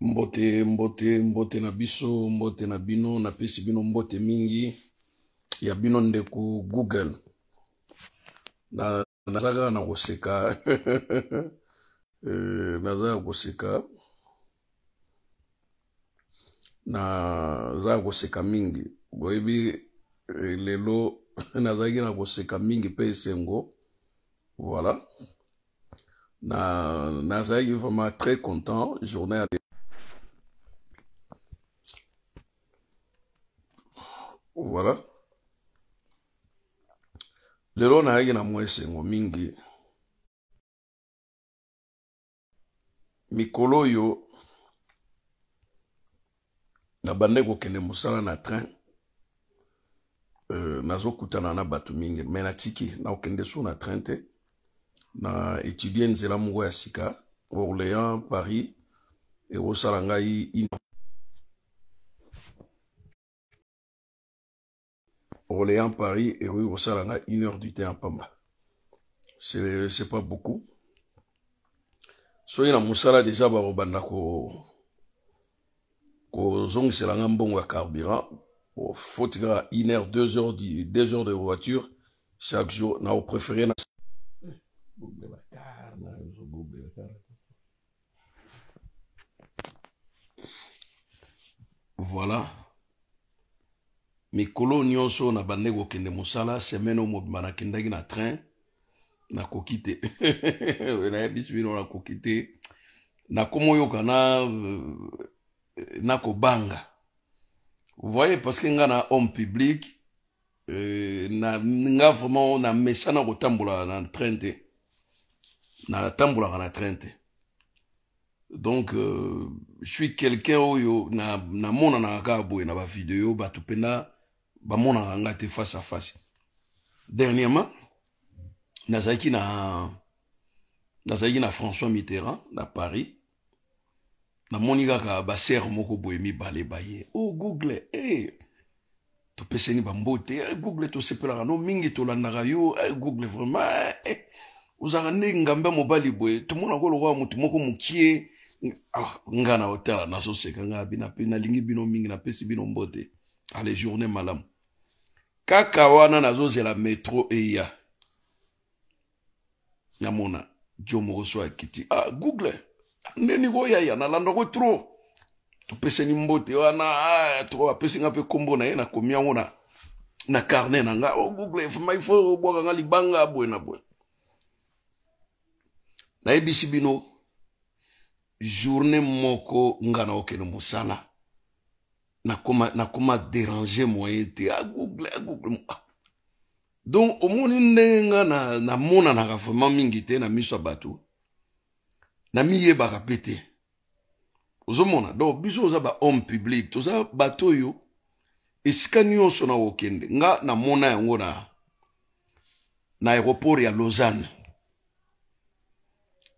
mbote mbote mbote na biso mbote na bino napesi bino mbote mingi ya bino ndeko google naza na kaka na koseka eh, naza ya koseka naza ya koseka mingi boyebi eh, lelo nazalaki na koseka mingi mpe esengo voilà na nazalaki vraiment très content journée voilà lelo nayaki na mwa esengo mingi mikolo oyo nabandai kokende mosala na train euh, nazokutana na bato mingi me natiki nakokende so na train te na etudie nzela moko ya sika orléans paris ekosala ngai Orléans, Paris et oui, au Salanga, une heure du temps en Pamba. C'est pas beaucoup. soki na mosala deja c'est la ko ou à carburant faut kaka une heure deux heures, deux heures de voiture chaque jour na opréféré voilà mikolo nyonso na bandenge kende mosala semaine oyo mobimba nakendaki na train nakoki te nayebisi bino nakoki te nakomoyoka na nakobanga euh, vous voyez parce que nga na homme public euh, na nga vraiment na mesana kotambola na train te natambolaka na train te donc euh, je suis quelqu'un oyo namonanaka kaka boye na bavideo bato mpena bamonaka nga te face à face dernièrement nazalaki na nazalaki na françois mitterrand na paris namoni kaka basere moko boye mibale baye o oh, google e hey. topesani bambote hey, eh, google tosepelaka no mingi tolandaka yo hey, eh, google vraiment hey. Eh! ozalaka nde ngambe mobali boye tomonaka lokola motu moko mokie ah, nga na otala nazoseka nga bina pe nalingi bino mingi napesi bino mbote ale ah, journe malamu kaka wana nazozela metro eya namona jo moko so akiti ah, google ndeni koyaya nalandako tro topesani mbote wana ah, tro apesi nga mpe nkombo na ye nakomi yango na, na carnet na nga oh, google maifo obwakanga libanga boye na boye nayebisi bino journe moko nga naokende mosala déranger nakoma et à google à ah, moi donc au monde, nga na na vraiment mingi na miso bateau na te ozomona donc biso ba public toza bato yo na weekend nga na yango na, na aéroport ya lausanne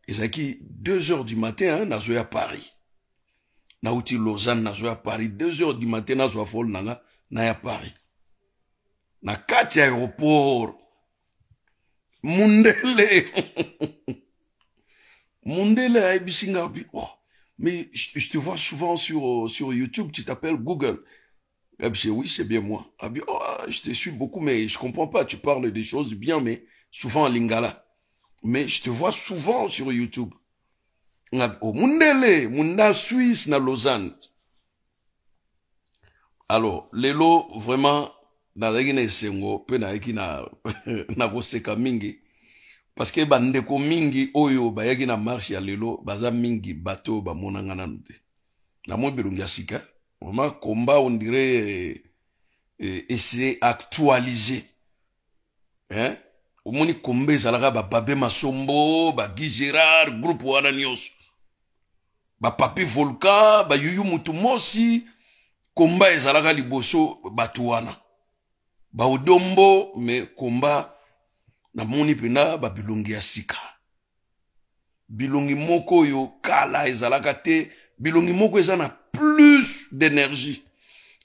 2 h du matin à hein, paris nauti lausanne à paris deux heures du matin nazwa nanga na ya paris na kati aéroport mundele mundele ayebisi bi oh, mais je, te vois souvent sur, sur youtube tu t'appelles google oui, c'est bien moi. Ah, oh, je te suis beaucoup, mais je comprends pas. Tu parles des choses bien, mais souvent en lingala. Mais je te vois souvent sur YouTube au oh, Mundele, Munda Suisse, na Lausanne. Alors, lelo vraiment, na na esengo pe pena na, na koseka mingi bande ko mingi oyo ba na marche lelo baza mingi bato monanga na Na mo bilongi ya sika combat komba ondire eh, eh, ese actualise eh? Hein? omoni komba masombo ba gérard groupe bapapi volkan bayuyu mutu mosi komba ezalaka liboso bato wana baodombo me komba namoni mpena babilongi ya sika bilongi moko oyo kala ezalaka te bilongi moko eza na plus d'énergie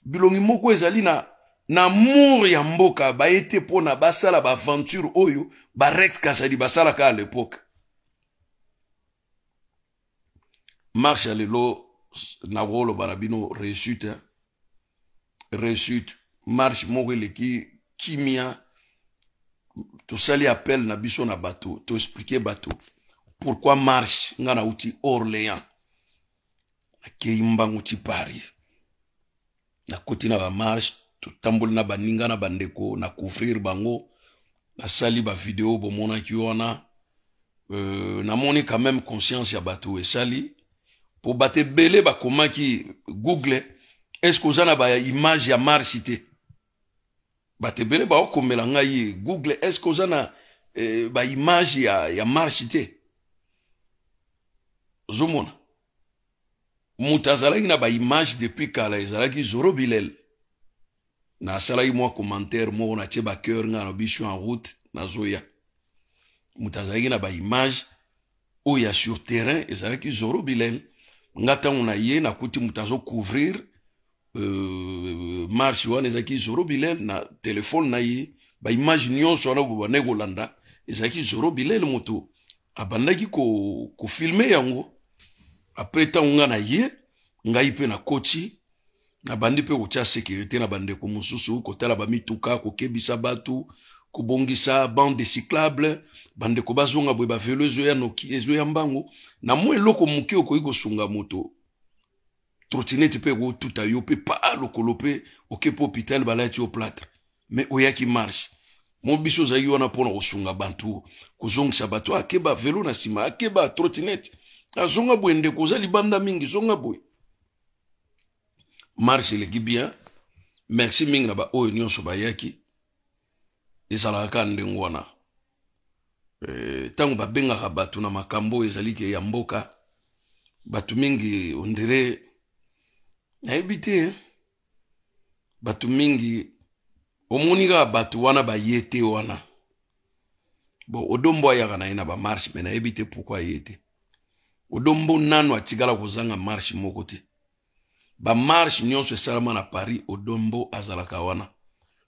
bilongi moko ezali na na mur ya mboka baye te mpo na basala baventure oyo barex kasadi basalaka à l'époque marche ya lelo nakoloba na bino resute resute marche moko eleki kimia tosali appel na biso na bato toexplike bato pourkui marche nga nauti orléans nakei mbangu ti paris nakoti na bamarche totamboli na baninga na bandeko na couvrir bango nasali bavideo bomonaki wana euh, namoni quand même conscience ya bato esali po ba bah, comment qui google ce oza na à ya marche te bato ebele comment ngai google est-ce que vous bah, image ya, ya marche te zoomon. moto azalaki depuis kala ezalaki zoro Na salai mwa commentaire moko natie cœur, na biso en route na zoya. azalaki na bah, image ou ya sur terrain ezalaki zoro bilel nga ntango na ye nakuti moto azocouvrir euh, marche wana ezalaki zorobilel na telefone na ye baimage nyonso wana bobana ekolanda ezalaki zorobilel moto abandaki kofilme ko yango apres ntango nga na ye ngai mpe nakoti nabandi mpe kotia sécurité na bandeko mosusu kotala bamituka kokebisa bato kobongisa bande cyclable bandeko bazonga boye bavelo ezoya noki ezoya mbango na mwa eloko moke okoki kosunga moto trotinete mpe ekotuta yo mpe pa lokolo mpe oke mpo hôpital balati yo plâtre me oyaki marche mo biso ozalaki wana mpona kosunga bantu kozongisa bato ake bavelo na nsima ake batrotinete azonga boye ndeko oza libanda mingi zonga boye marche eleki bien merci mingi na baoyo nyonso bayaki ezalaka kaka ndenge wana e, ntango babengaka bato na makambo oyo ezali ke ya mboka bato mingi ondere nayebi te bato mingi omoni kaka bato wana baye te wana bo odombo ayaka na ye na bamarshe me nayebi te pourkui aye te odombo nano atikala kozanga marshe moko te bamarshe nyonso esalama na paris odombo azalaka wana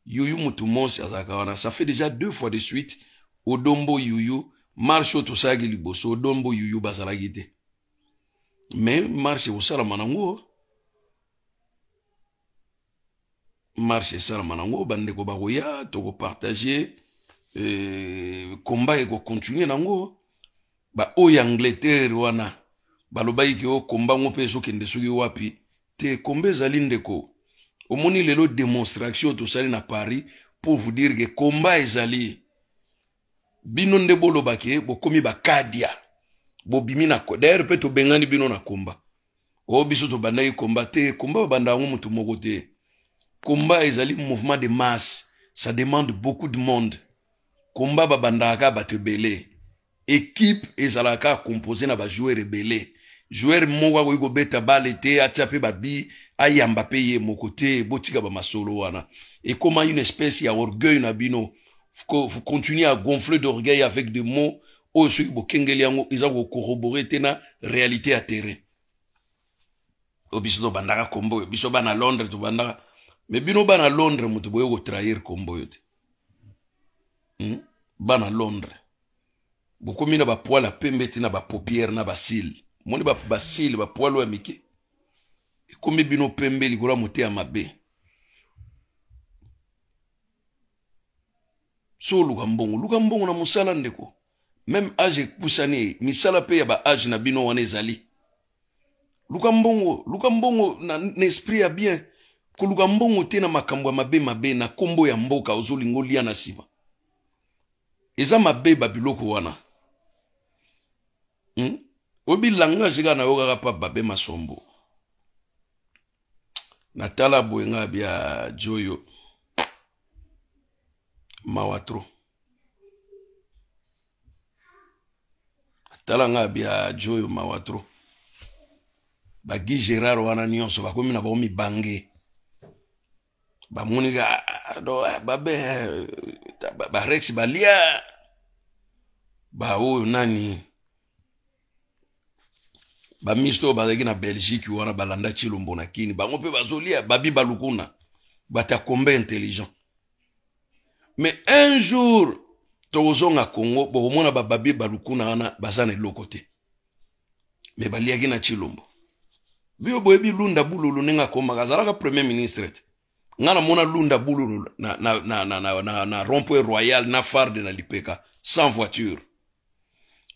Yuyu Mutumonsi Azakawana. Ça fait déjà deux fois de suite. Odombo Yuyu, marche Tosagi Liboso, Odombo Yuyu Bazaragite. Mais marche au Salamanango. Marche Salamanango, Bandeko Baroya, Togo partager. Euh, combat et continuer nango. Ba Oya Angleterre Wana. balobaki ki o ngo peso kende sugi wapi te komba zalindeko autres lelo démonstration tosali na paris pour vous dire ke komba ezali bino bo komi ba kadia bakadia bobimi na peut to bengani bino na komba O oh, biso to komba te komba banda banda motu moko komba ezali mouvement de masse ça demande beaucoup de monde komba babandaka bato ebele ekipe ezalaka composé na bajoueur ebele joueur Jouer go beta bale te atia ba babi ayamba mpe ye mokote te botika masolo wana comment une espèce ya orgueil na bino vous continuez à gonfler d'orgueil avec des mots oyo oh, soki bokengeli yango ils kokorrobore corroborer na réalité à terrain oh, oyo biso tobandaka kombo komboy, biso bana londres tobandaka mais bino bana londres Londre, boye trahir kombo oyo te hmm? bana londres bokomi na poil à pembe te na paupière na basil. moni basile basil, poil ya mike ekomi bino pembe likolo ya mote ya mabe so oluka mbongo luka mbongo na mosala ndeko meme age epusani misala mpe ya baage na bino wana ezali luka mbongo luka mbongo na, na esprit ya bien koluka mbongo te na makambo ya mabe mabe na nkombo ya mboka ozolinga olia na nsima eza mabe babiloko wana hmm? oyebi langage kaka na yo kaka mpa babe masombo na tala boye nga bya joyo mawa tro tala nga bya joyo mawa tro bagi gérard wana nyonso bakomi na bao mibange bamonika babe barex balia baoyo nani bamisi oyo bazalaki na belgique wana balanda chilombo na kini bango mpe bazolia babi balukuna bato ya kombe intelligent mais un jour tokozonga congo bokomona bababi balukuna wana baza na eloko te me baliaki na chilombo biyo boyebi lunda bululu ndenge akomaka azalaka premier ministre te nga namona lunda bululu na, na, na, na, na, na, na rompoe royal na farde na lipeka sans voiture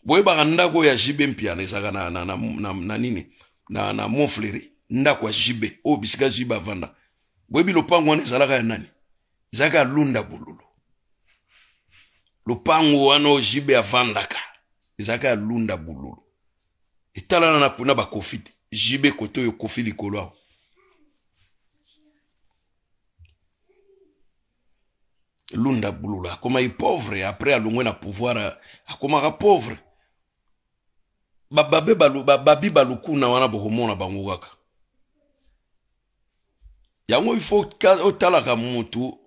boyebaka ndako ya jibe mpiana ezalaka na, na, na, na, na nini na, na montfleri ndako ya jibe oyo bisika jibe avanda boyebi lopango wana ezalaka ya nani ezalaka ya lunda bololo lopango wana oyo jibe avandaka ezalaka ya lunda bololo etalana na, na bakofi te jibe kote oyo kofi likolo awa lunda bololo akomaki pauvre apres alongwe na pouvoir akomaka pauvre bababe babi balukuna wana bokomona bango kaka yango ifo otalaka mutu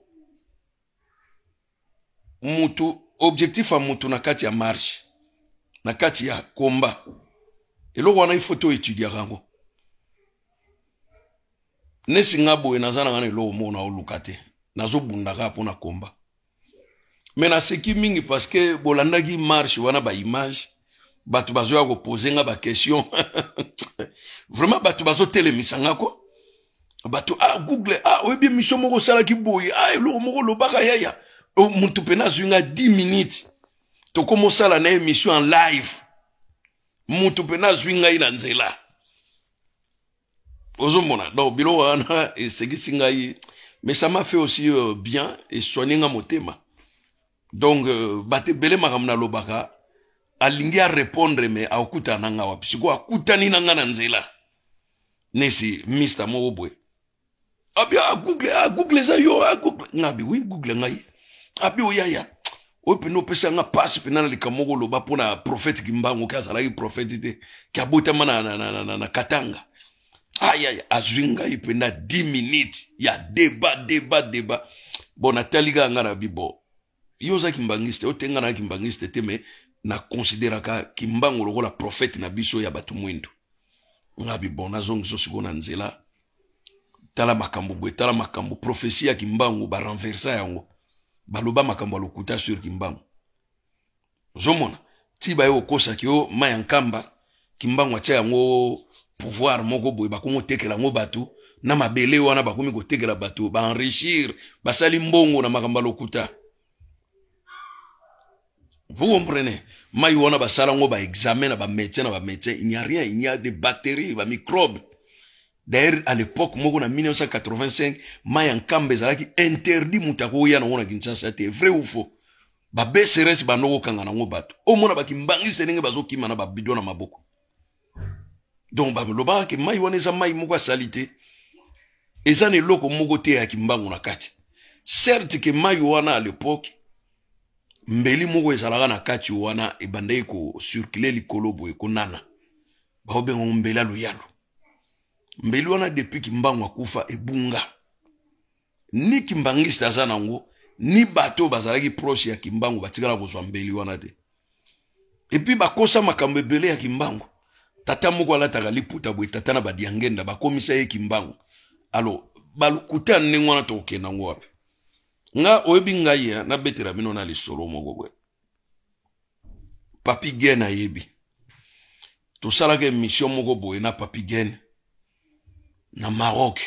mutu objectif ya mutu na kati ya marche na kati ya komba eloko wana ifo toetudiaka yango nesi nga boye naza nanga na eloko moko naoluka te nazobundaka mpona na komba me naseki mingi parceke bolandaki marche wana baimage bato bazoya poser nga question. vraiment bato bazotelemisa nga ko bato ah, google ah, oyebi émission moko osalaki boye ah, eloko moko olobaka yaya oh, motu mpene azwi nga 10 minutes tokoma osala na émission en live motu mpene azwi ngai na nzela ozomona donc biloko wana esekisi ngai mais ça m'a fait aussi euh, bien soigner nga motema donc euh, bato ebele makambo l'obaka. alingi arepondre me akokutana na nga wapi sikoyo akutani na nga na nzela nesi mista moko boye abi agoogle ah, agoogle ah, eza yo agoogle ah, nga abi wi google ngai abi oyaya oyo pene opesa nga pasi pena na likambo moko oloba mpo na profete kimbango ke azalaki profete te ke abotama na, na, na, na, na, katanga ayaya azwi ngai mpena 10 minute ya deba deba deba bo natali kaka nga na bibo yo oza kimbangiste otenga na kimbangiste te me nakonsideraka kimbangu lokola profete na biso ya bato mwindu ngabi bon nazongiso sikoyo na nzela tala makambo boye tala makambo profesi ya kimbangu barenversa yango baloba makambo ya lokuta sur kimbangu ozomona ti baye okosaki yo mai ya nkamba kimbangu atia yango pouvoir moko boye bakomi otekela yango bato na mabele wana bakomi kotekela bato baenrichir basali mbongo na makambo ya lokuta Vous comprenez Mais il y a des examens, des médecins, des médecins. Il n'y a rien. Il y a des bactéries, des microbes. D'ailleurs, à l'époque, en 1985, Maya Nkambe Zalaki interdit Moutako Yana Wana Kinshasa. C'était vrai ou faux Babé Seres Banoko Kanganango Bat. Au moins, Bakimbangi Senenge Bazo Kimana Babidona Maboko. Donc, le bar qui maï waneza maï moko salite. Ezane loko moko te ya kimbangu na kati. Certes que maï wana à l'époque, mbeli moko ezalaka na kati wana ebandaki kosurkile likolo boye konana baobengango mbeli aloyalo mbeli wana depuis kimbango akufa ebunga ni kimbangiste aza nango ni bato bazalaki proche ya kimbango batikala kozwa mbeli wana te epui bakosa makambo ebele ya kimbango tata moko alataka liputa boye tata na badiangenda bakomisa ye kimbango alo bakuta ndenge wana tokokenda ngo wapi nga oyebi ngai ya eh, nabetela bino na lisolo moko boye papi gen ayebi tosalaka emission moko boye na papi gen na maroc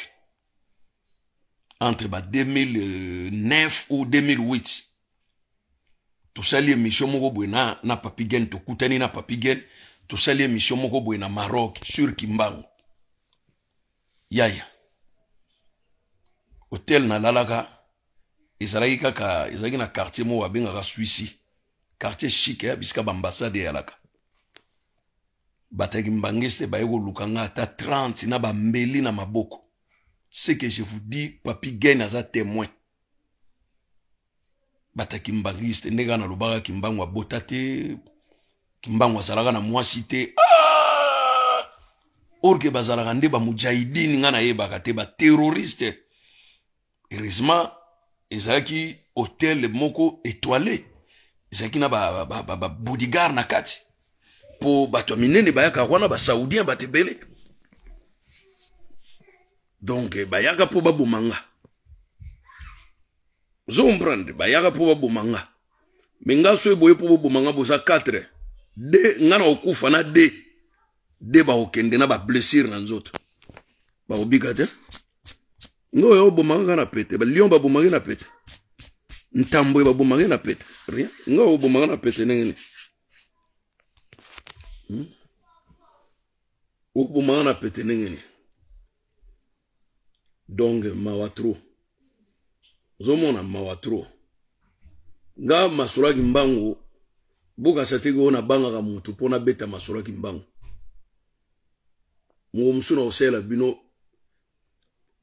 entre ba 2009 ou 2008 tosali emission moko boye na, na papi gen tokutani na papi gen tosali emission moko boye na maroc sur kimbango yaya hotel nalalaka ezalaki kaka ezalaki na quartier moko babengaka swisi quartier chike eh, bisika baambasade eyalaka bataki mbangesi te baye koluka nga ata 30 na bambeli na maboko ce que je vous dis papi gain aza témoin bataki mbangisi te ndenge nalobaka kimbangu abota te kimbangu azalaka na mwasi te ah! orke bazalaka nde bamujahidini nga nayebaka te bateroriste heureusement ezalaki hotel moko etoile ezalaki na babodigare na kati mpo bato ya minene bayaka wana basaudien bato ebele donk bayaka mpo babomanga zomprendre bayaka mpo babomanga me nga so eboye mpo bobomanga boza 4 de nga na kokufa na de de bakokende na bablessire na nzoto bakobika te ngo oyo obomaka nga na pete balion babomaki na pete ntambwe babomaki na pete rien nga obomaka na pete ndenge nini hmm? obomaka na pete ndenge nini donc mawa tro ozomona mawa tro nga masolaki mbangu bokasa teke oyo nabangaka motu mpo nabeta masolaki mbangu moko mosu na kosalela bino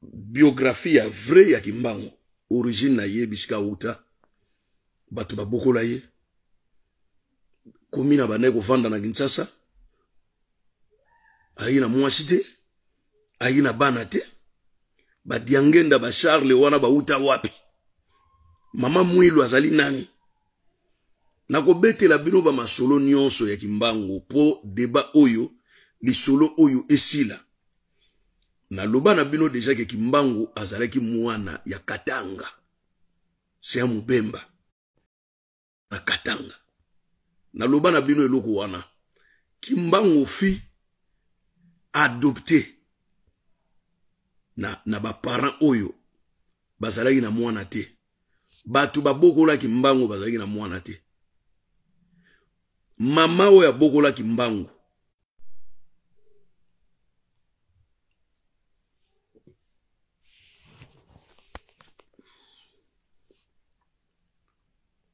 biografie ya vre ya kimbangu origine na ye bisika auta bato babokola ye komi na bandai kovanda na kinsasa ayi na mwasi te ayi na bana te badiangenda bacharle wana bauta wapi mama mwilu azali nani nakobetela bino bamasolo nyonso ya kimbangu mpo deba oyo lisolo oyo esila naloba na bino deja keki mbangu azalaki mwana ya katanga se ya mobemba na katanga naloba na bino eloko wana kimbangu fi adopte na, na baparent oyo bazalaki na mwana te bato babokolaki mbangu bazalaki na mwana te mama oyo abokolaki mbangu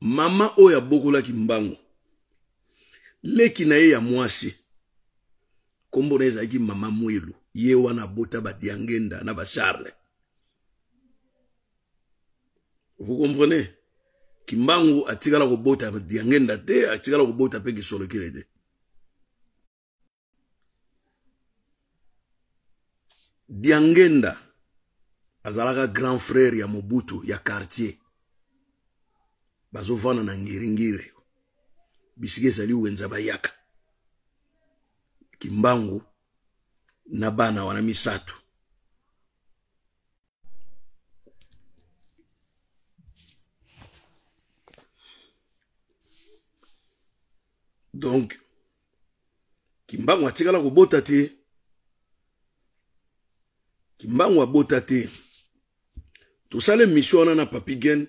mama oyo abokolaki mbango leki na ye ya mwasi nkombo na ezalaki mama mwelu ye wana abota badiangenda na bacharle vous comprenez kimbangu atikala kobota diangenda te atikala kobota mpe kisolo kile te diangenda azalaka grand frère ya mobutu ya quartier bazovana na ngiringiri bisika ezali wenza bayaka kimbangu na bana wana misatu donc kimbangu atikala kobota te kimbangu abota te tosale misio wana na papigen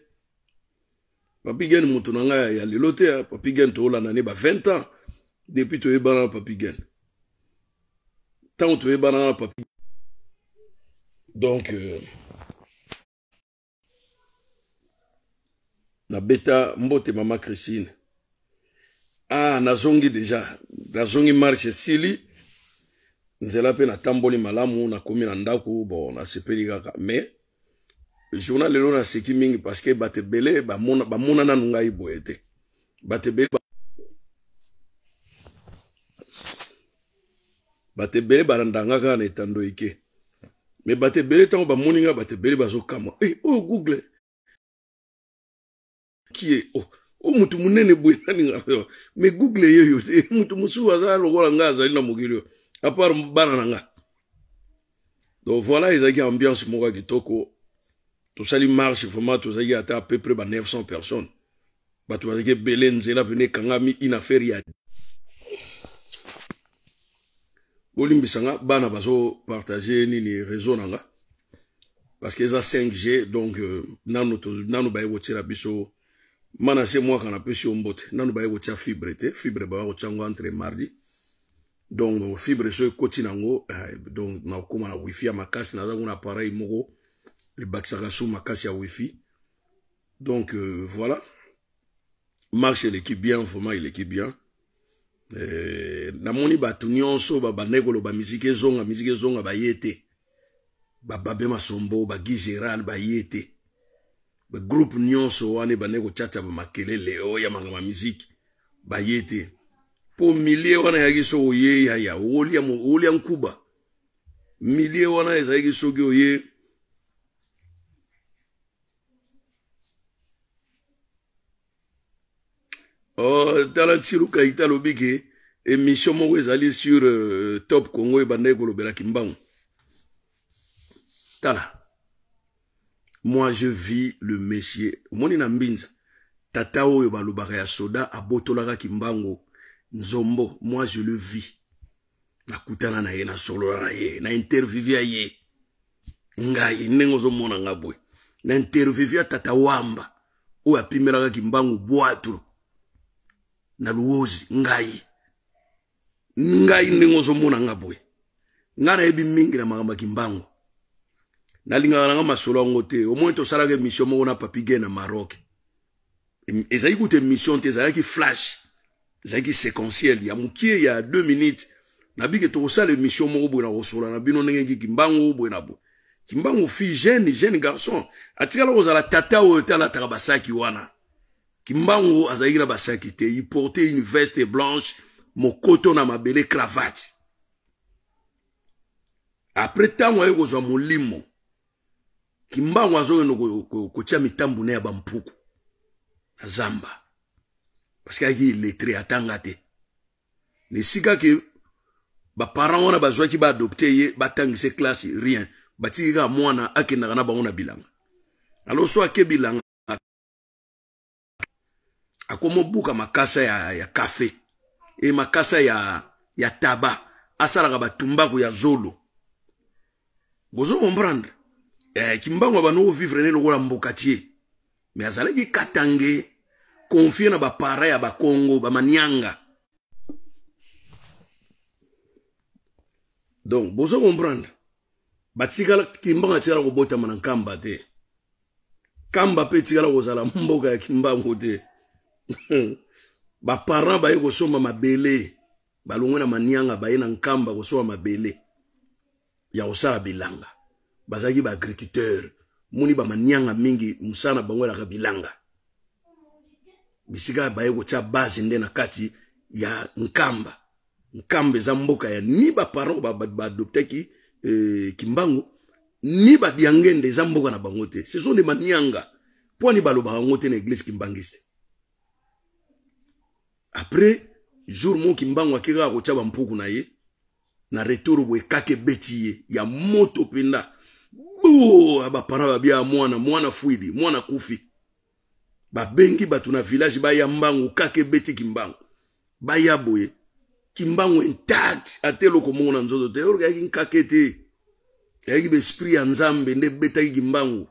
papi gen moto na ngai ya lelo te ah. papi gen toolanda ne ba 20 ans depuis toyebana na papi gen ntango toyebana na papi donc euh, nabeta mbote mama christine ah nazongi deja nazongi marche esili nzela mpe natamboli malamu nakomi na ndako bon nasepeli kaka mais journal lelo naseki mingi parceke bato ebele bamona nanu ngai boye te bato ebele bato ebele balandanga kaka na etando eke me bato ebele ntango bamoni ngai bato ebele bazokamwa e eh, oyo oh, google kie o oh, oh, motu monene boye naninga oyo me google yeyo te motu mosusu aza lokola ngai azali na mokili oyo apart bana na nga donc voilà ezalaki ambiance moko ya kitoko tout ça, il marche, vraiment, tout ça, il y a à peu près 900 personnes. Bah, tu vas que Belen, Zela, Bene, Kangami, une affaire, il y a. Bolimbisanga, bana bazo partager ni ni réseaux nanga. Parce que ça 5G, donc, nous euh, nano, nano, baye, wotira, biso, mana, c'est moi, quand on a pu si on bote, nano, baye, wotira, fibre, te, fibre, bah, wotira, entre mardi. Donc, fibre, so, kotinango, ah, donc, na, comment na, wifi, ma casse na, zango, na, appareil, mogo, le so makasi wifi donc euh, voilà marche l'équipe bien vraiment l'équipe bien euh, moni bato nyonso ba koloba zonga musique zonga ba yete te bababe masombo geral géral yete le groupe nyonso oh, wana ba makele leo ya Y'a miziki musique yete ya milie wana ya ya Y'a yaya ya, Y'a ya, wana Y'a ya, oye Oh, tala siruka ita alobi ke eh? émission moko ezali sur euh, top congo ebandaki kolobelaki mbango tala moi je vis le messier omoni na mbinza tata oyo balobaka ya soda abotolakaki mbango nzombo moi je le vis nakutana na ye nasolola na ye na interviewe ya ye ngai ndenge ozomona nga boye na interviewe ya tata wamba oyo apimelakaki mbango bwatulu naluwozi ngai ngai ndenge ozomona nga boye ngai nayebi mingi na makambo ya kimbangu nalingaka nanga masolo yango te omoi tosalaka émission moko na papige na maroc ezalaki kuta émission te ezalaki flash ezalaki séquentiel ya mokie ya 2 minutes nabiki tokosala émission moko boye na kosola na bino ndenge ki kimbangu boye na boye kimbangu fi jeune jeune garçon atikala kozala tata oyo te alataka basaki wana kimbangu azalaki na basaki te il portait une veste blanche mokoto na mabele cravate apres ntango aye kozwa molimo kimbangu azokende kotia mitambu na ya bampuku na zamba parceke ayaki iletre atanga te na esika ke baparent wana bazwaki baadopte ye batangise klase rien batiki kaka mwana akendaka na bango na bilanga alo so ake bilanga akoma obuka makasa ya, ya kafe e makasa ya, ya taba asalaka batumbaku ya zolo bozo comprendre eh, kimbango abandoko vivre ne lokola mboka tie me azalaki katange konfie na bapara ya bakongo bamanianga donc bozo comprendre batikala kimbango atikala kobotama na nkamba te kamba mpe etikala kozala mboka ya kimbango te Hmm. baparent baye kosomba mabele balongwe na manianga baye na nkamba kosomba mabele ya kosala bilanga bazalaki baagriculteur moni bamanianga mingi mosala na bango elaka bilanga bisika baye kotia base nde na kati ya nkamba nkamba eza mboka ya ni baparent baadoptaki ba, ba, eh, kimbangu ni badiangende eza mboka na bango te ce sont de manianga mpo ani balobaka yango te na eglise kimbangiste apres jour moki mbango ake kaka kotya bampuku na ye na retour boye kaka ebeti ye ya moto mpenza bo baparan babia ya mwana mwana fwidi mwana kufi babengi bato na village baya mbango kaka ebeti kimbango baya boye kimbango intact ate eloko moko nzoto te eloko eyaki nkake te eyaki baesprit ya nzambe nde ebetaki kimbango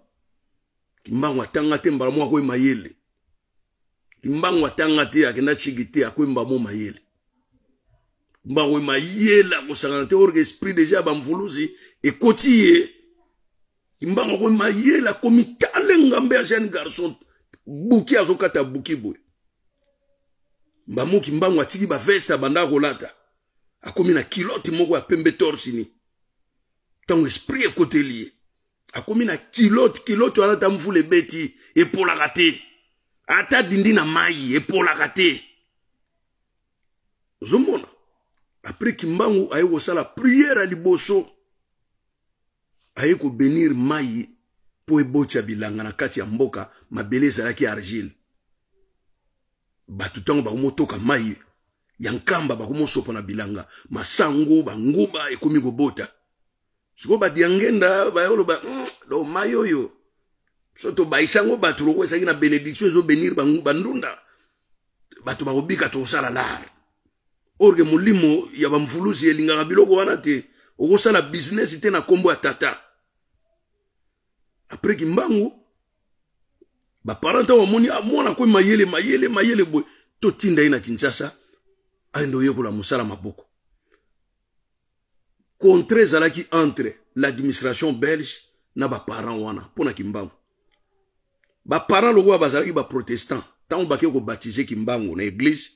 kimbango atanga te mbala moko akoyema yele mbango atanga te akenda tshigi te akwemba mo mayele mbango emayele akosangana te orke esprit deja ya bamvuluzi ekoti ye mbango akomi mayele akomi tale ngambe ya jeune garçon buki azokata buki boye mbamuki mbango atiki baveste abanda kolata akomi na kilote moko ya pembe torsini ntango esprit ekoteli ye akomi na kilote kilote wana ta mvula ebeti epolaka te ata dindi na mai epolaka te ozomona apres kimbangu aye kosala priere ya liboso aye kobenir mai mpo ebotya bilanga na kati ya mboka mabele ezalaki argile bato ntango bakomotoka mai ya nkamba bakomosopa na bilanga masango banguba ekomi kobota sikoyo badiangenda bayoloba mm, do mai oyo so tobayisa bato loko na benediction ezobénir bandunda bato bakobika tosala lare orke molimo ya bamfulusi elingaka biloko wana te okosala bisinesi te na kombo ya tata apres kimbangu baparent ntango ah, mwana akoi mayele mayele mayele boye totinda ye na kinshasa ayende oyekola mosala maboko contre ezalaki entre l'administration belge na baparent wana mpo na kimbangu ba protestant. Tant ba ntango bakei kobatize kimbango na eglize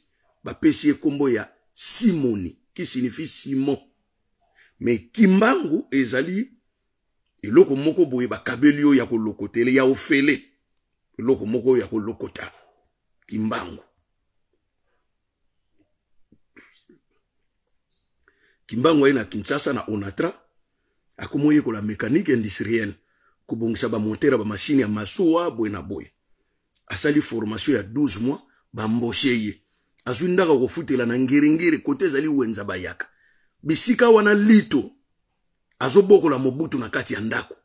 ba ye kombo ya simoni signifie simon Mais kimbangu ezali eloko moko boye ba kabelio ya lokotele ya ofele eloko moko ya kolokota kimbangu kimbangu Kimbango na kinsasa na onatra ko la mécanique industrielle kobongisa bamontere bamashine ya masuwa boye na boye asali formation ya 12 mois bamboshe ye azwi ndaka kofutela na ngeringeri kote ezali wenza bayaka bisika wana lito azobokola mobutu na kati ya ndako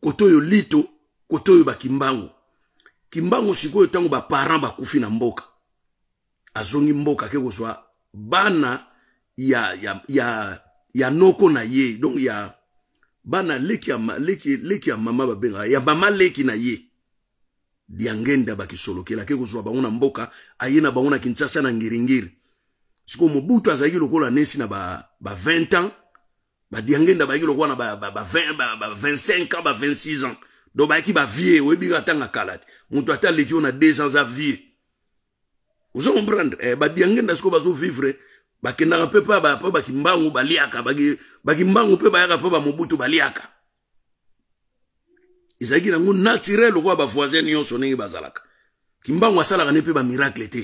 kote oyo lito kote oyo bakimbango kimbango sikoyo ntango baparent bakufi na mboka azongi mboka ake kozwa bana ya, ya, ya, ya noko na ye donc ya bana leki ya, ma, leki, leki ya mama babengaka ya mama leki na ye diangende abakisolokelaki kozwa bango mboka aye na bango na ngiringiri sikoyo mobutu azalaki lokola nesi na ba, ba 20 ans badiangende abayaki lokola na ba, ba, ba, 20, ba, ba 25 ans ba 26 ans do bayaki bavie oyebika ntanga kala te moto ata leki oyo 2 ans avie ozo comprendre eh, badiangende sikoyo bazovivre bakendaka mpe mpa bakimbango baliaka baki bakimbangu mpe bayaka mpo bamobutu baliaka ezalaki nango naturel lokola bavoisin nyonso ndenge bazalaka kimbangu asalaka ne mpe bamiracle te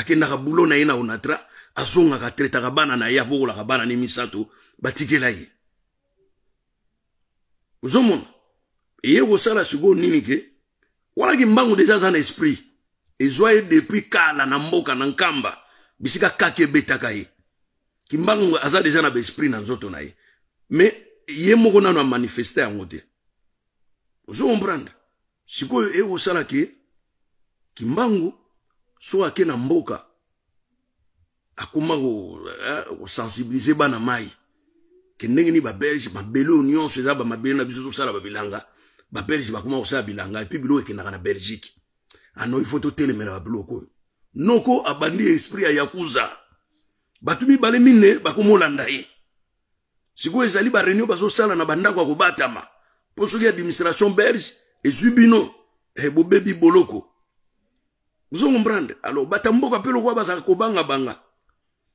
akendaka bulo na ye na onatra azongaka atretaka bana na ye abokolaka bana ne misato batikela ye ozomona eye kosala sikoyo nini ke wana kimbangu deja aza na esprit ezwa ye depuis kala na mboka na nkamba bisika kaka ebetaka ye kimbangu aza deja na baesprit na nzoto na ye me ye moko nano amanifeste yango te ozo comprendre sikoyo e kosala ke kimbangu so ake na mboka akoma eh, kosensibilize bana mai ke ndenge nini babelge mabele oyo nyonso eza bamabele na biso tosala babilanga babelge bakoma kosala bilanga epuis biloko ekendaka na belgique ano ah ifo totelemela babiloko oyo noko abandi esprit ya yakuza bato mibale mine bakomolanda ye sikoyo ezali bareunion bazosala na bandako ya kobatama mpo soki administration belge ezwi bino e bobebi boloko ozongomprendre alors bato mboka mpe lokola bazalaka kobangabanga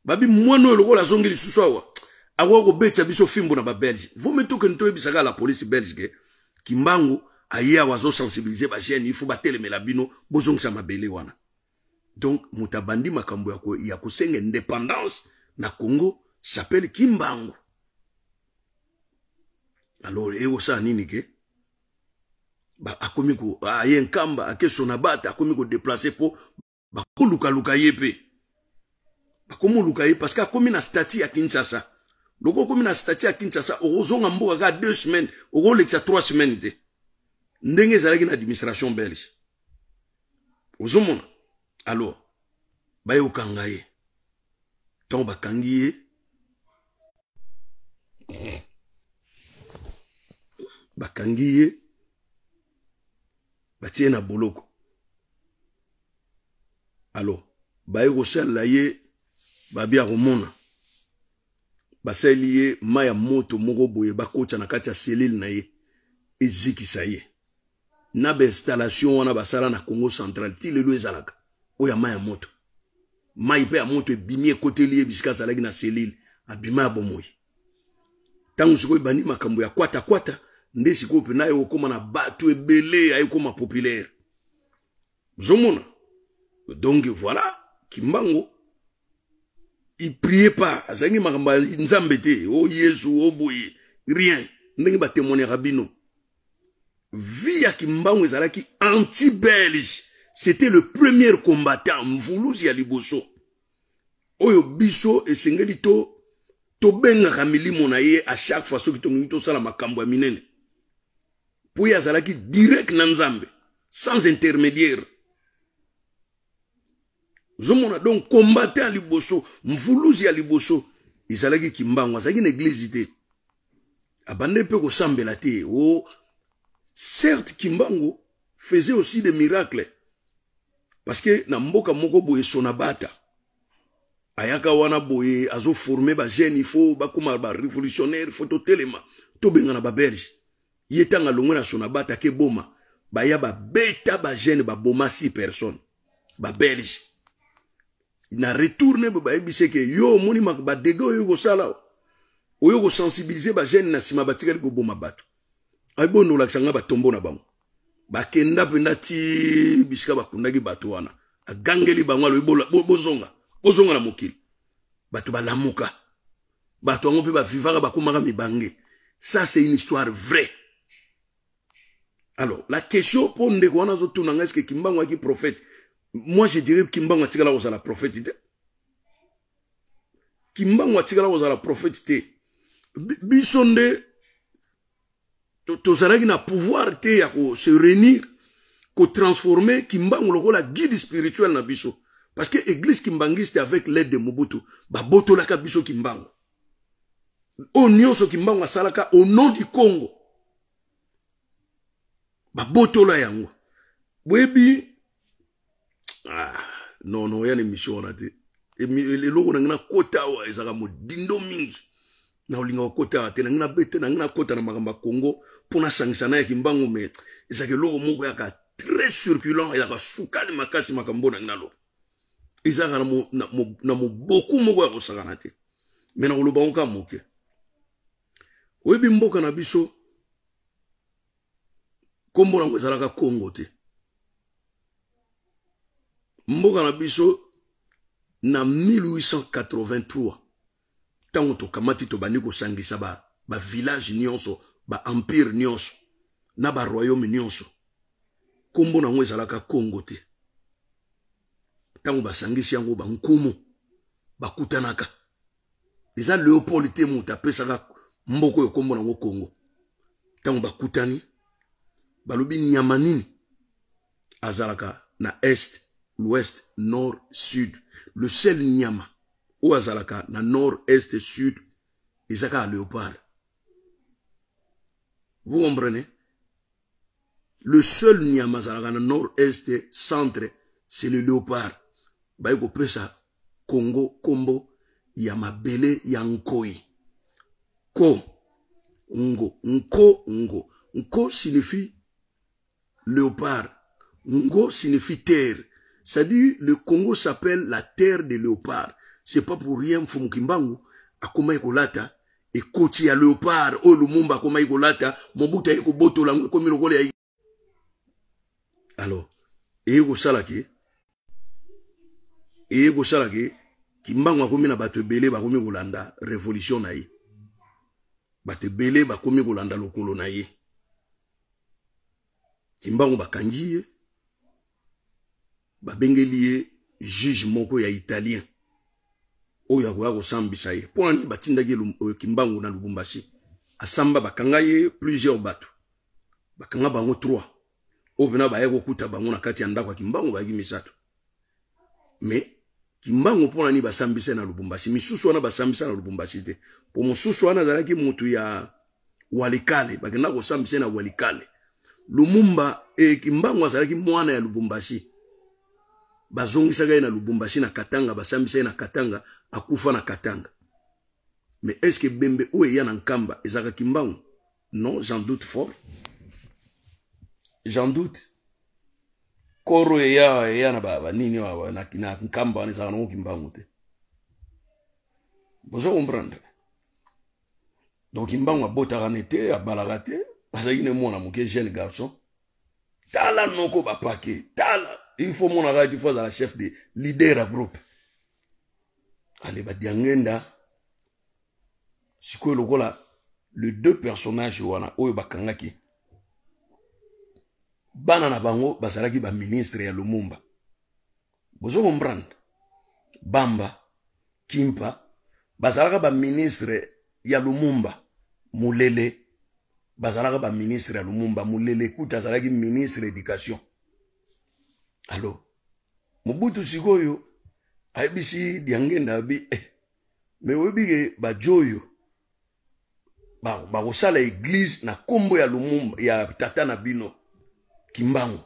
babi mwana oyo lokola azongi lisusu awa akoka kobetisa biso fimbu na babelge vome tokeni toyebisaka la polisi belge ke kimbangu aye awa azosensibilize bajene ifo batelemela bino bozongisa mabele wana donc moto abandi makambo ya kosenga indépendance na congo s'appelle kimbangu alors ekosala eh, oh, nini ke akomi ah, aye nkamba akesona bata akomi kodeplace mpo bakolukaluka ye mpe bakomoluka ye parce que akomi na stati ya kinshasa loko okomi na stati ya kinshasa okozonga mboka kaka deux semaines okolekisa trois semaines te ndenge ezalaki na administration belge ozomona alors bayokanga ye ntango bakangi ye bakangi ye batie na boloko alors baye kosalela ye babi ya komona basaleli ye mai ya moto moko boye bakotisa na kati ya selile na ye ezikisa ye na bainstallation wana basala na congo central ti lelo ezalaka oyo mai ya moto mai mpe ya moto ebimi ekoteli ye bisika azalaki na selile abima ya bomoi ntango sikoyo ebandi makambo ya kwata kwata nde sikoyo mpe naye na bato ebele populaire ozomona donc voilà kimbango ya nzambe te o oh yesu o oh rien ndenge batemoinera bino vi ya kimbango ezalaki c'était le premier combattant mvuluzi Aliboso. liboso oyo biso et to t'oben kamili monaye à chaque fois soki tongingi sala makambo minene Pour direct Nanzambe, sans intermédiaire Zomona donc combattant à liboso mvuluzi Il liboso ezalaki kimbango azalaki une église te abandai te Oh, certes kimbango faisait aussi des miracles parceke na mboka moko boye sonabata ayaka wana boye azoforme bagene ifo bakóma barévolutionnaire fo totelema tobengana baberge ye ntango alongwe na sonabata akeboma baya babeta bagene baboma si personne babelge na retour nebe bayebisi eke yo omoni badege oyo okosala oyo okosensibilize bagene na nsima batikali koboma bato ayebonolakisa nga batombo na bango bakenda binati ti bakundaki bato wana agangeli bango alobi bozonga bozonga na mokili bato balamuka bato yango bakumara mibange ça c'est une histoire vraie alors la question mpo ndeko wana est ce que Kimbangu aki prophète moi je dirais la atikala kozala prophète te kimbango atikala kozala prophète biso nde tozalaki na pouvoir te réunir, kose transformer, kotransforme kimbangu la guide spirituelle na biso parce que église kimbangiste avec l'aide de mobutu ka biso kimbangu oyo qui kimbangu Salaka, au nom du congo la yango boyebi ah, non non y'a émission wana te eloko nangi nakota awa ezalaka modindo mingi na olinga kota awa te nangi nabete nangi na makambo Congo. Puna sangisana qui mbangu me très circulant ezalaka sukali makasi makambo na Isa nalo na beaucoup moko ya te na ka moke mboka na biso Kombo nango ezalaka kongo te mboka na biso na 1883 to tokamati to baniko sangisa ba nyonso baempire nyonso na baroyaume nyonso nkombo na yango ezalaka kongo te ntango basangisi yango bankumu bakutanaka eza leopold te moto apesaka mboka oyo nkombo nango kongo ntango bakutani balobi nyama nini azalaka na est l'ouest nord sud le sel nyama oyo azalaka na nord est sud eza kaka leopard Vous comprenez Le seul Niamazalaga nord-est, centre, c'est le léopard. Bah, il Kongo, ça. Congo, Combo, Yamabele, Yankoi. Ko, Ngo, Nko, Ngo. Nko signifie léopard. Ngo signifie terre. C'est-à-dire, le Congo s'appelle la terre des léopards. C'est pas pour rien, Fumukimbangu, à Ekolata, ekoti ya leopard oyo lumumba akomaki kolata mobutu ayei kobotola yango ekomi lokola ya alors eye kosalaki eye kosalaki kimbango akomi na bato ebele bakomi kolanda révolution na ye bato ebele bakomi kolanda lokolo na ye kimbango bakangi ye babengeli ye juge moko ya italien oyo akoya kosambisa ye mpo nani batindaki eh, kimbangu na lubumbashi asamba bakanga ye plusieurs bato bakanga bango trois oyo mpena baya kokuta bango na kati ya ndako ya kimbangu bayaki misato me kimbangu mpo nani basambisa ye na lubumbashi misusu wana basambisa na lubumbashi te mpo mosusu wana azalaki motu ya walikale bakenda kosambisa ye na walikale lumumba e, kimbangu azalaki mwana ya lubumbashi bazongisaka ye na lubumbashi na katanga basambisa ye na katanga akufa na katanga mais est ce que bembe ou eya na nkamba ezalakaki mbangu non j'en doute fort j'en doute koro eya eya na banini na nkamba wana ezalaka kimbang kimbangu te bozo comprendre donc kimbangu bota ne a balagate, te azalaki yine mwana moke jeune garçon tala noko pake, tala il faut monaka ti à la chef de leader group. groupe ale badia ngenda sikoyo lokola le deux personnage wana oyo bakangaki bana na bango bazalaki baministre ya lumumba bozo comprendre bamba kimpa bazalaka baministre ya lumumba molele bazalaka baministre ya lumumba molele kuta azalaki ministre éducation alo mobutu sikoyo ayebisi yangenda abi eh, me oyebi ke bajo oyo bakosala ba eglize na nkombo ya lumumba ya tata na bino kimbangu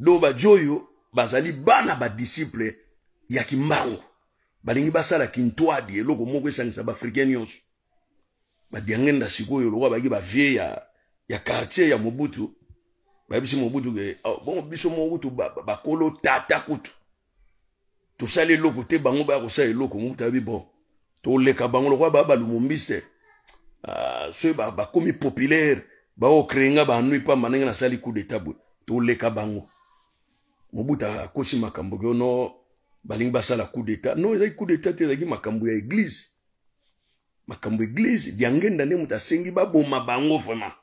do bajo oyo bazali bana badisiple ya kimbangu balingi basala kintwadi eloko moko esangisa baafrikain nyonso badiangenda sikoyo lokwa baki bavie ya, ya quartier ya mobutu bayebisi mobutu ke oh, bongo biso moko kutu bakolo ba, ba, tata kutu tosala eloko te bango baya kosala eloko mokuta yabi bon toleka bango lokola baya balumombiste ah, soki bakomi populaire baokrenga banui pamba ndenge nasali coup d'état boye toleka bango mobuta akosi makambo kiono balingi basala coup d'état non ezalaki coup d'état te ezalaki makambo ya église makambo église liangenda nde moto asengi baboma bango vraiment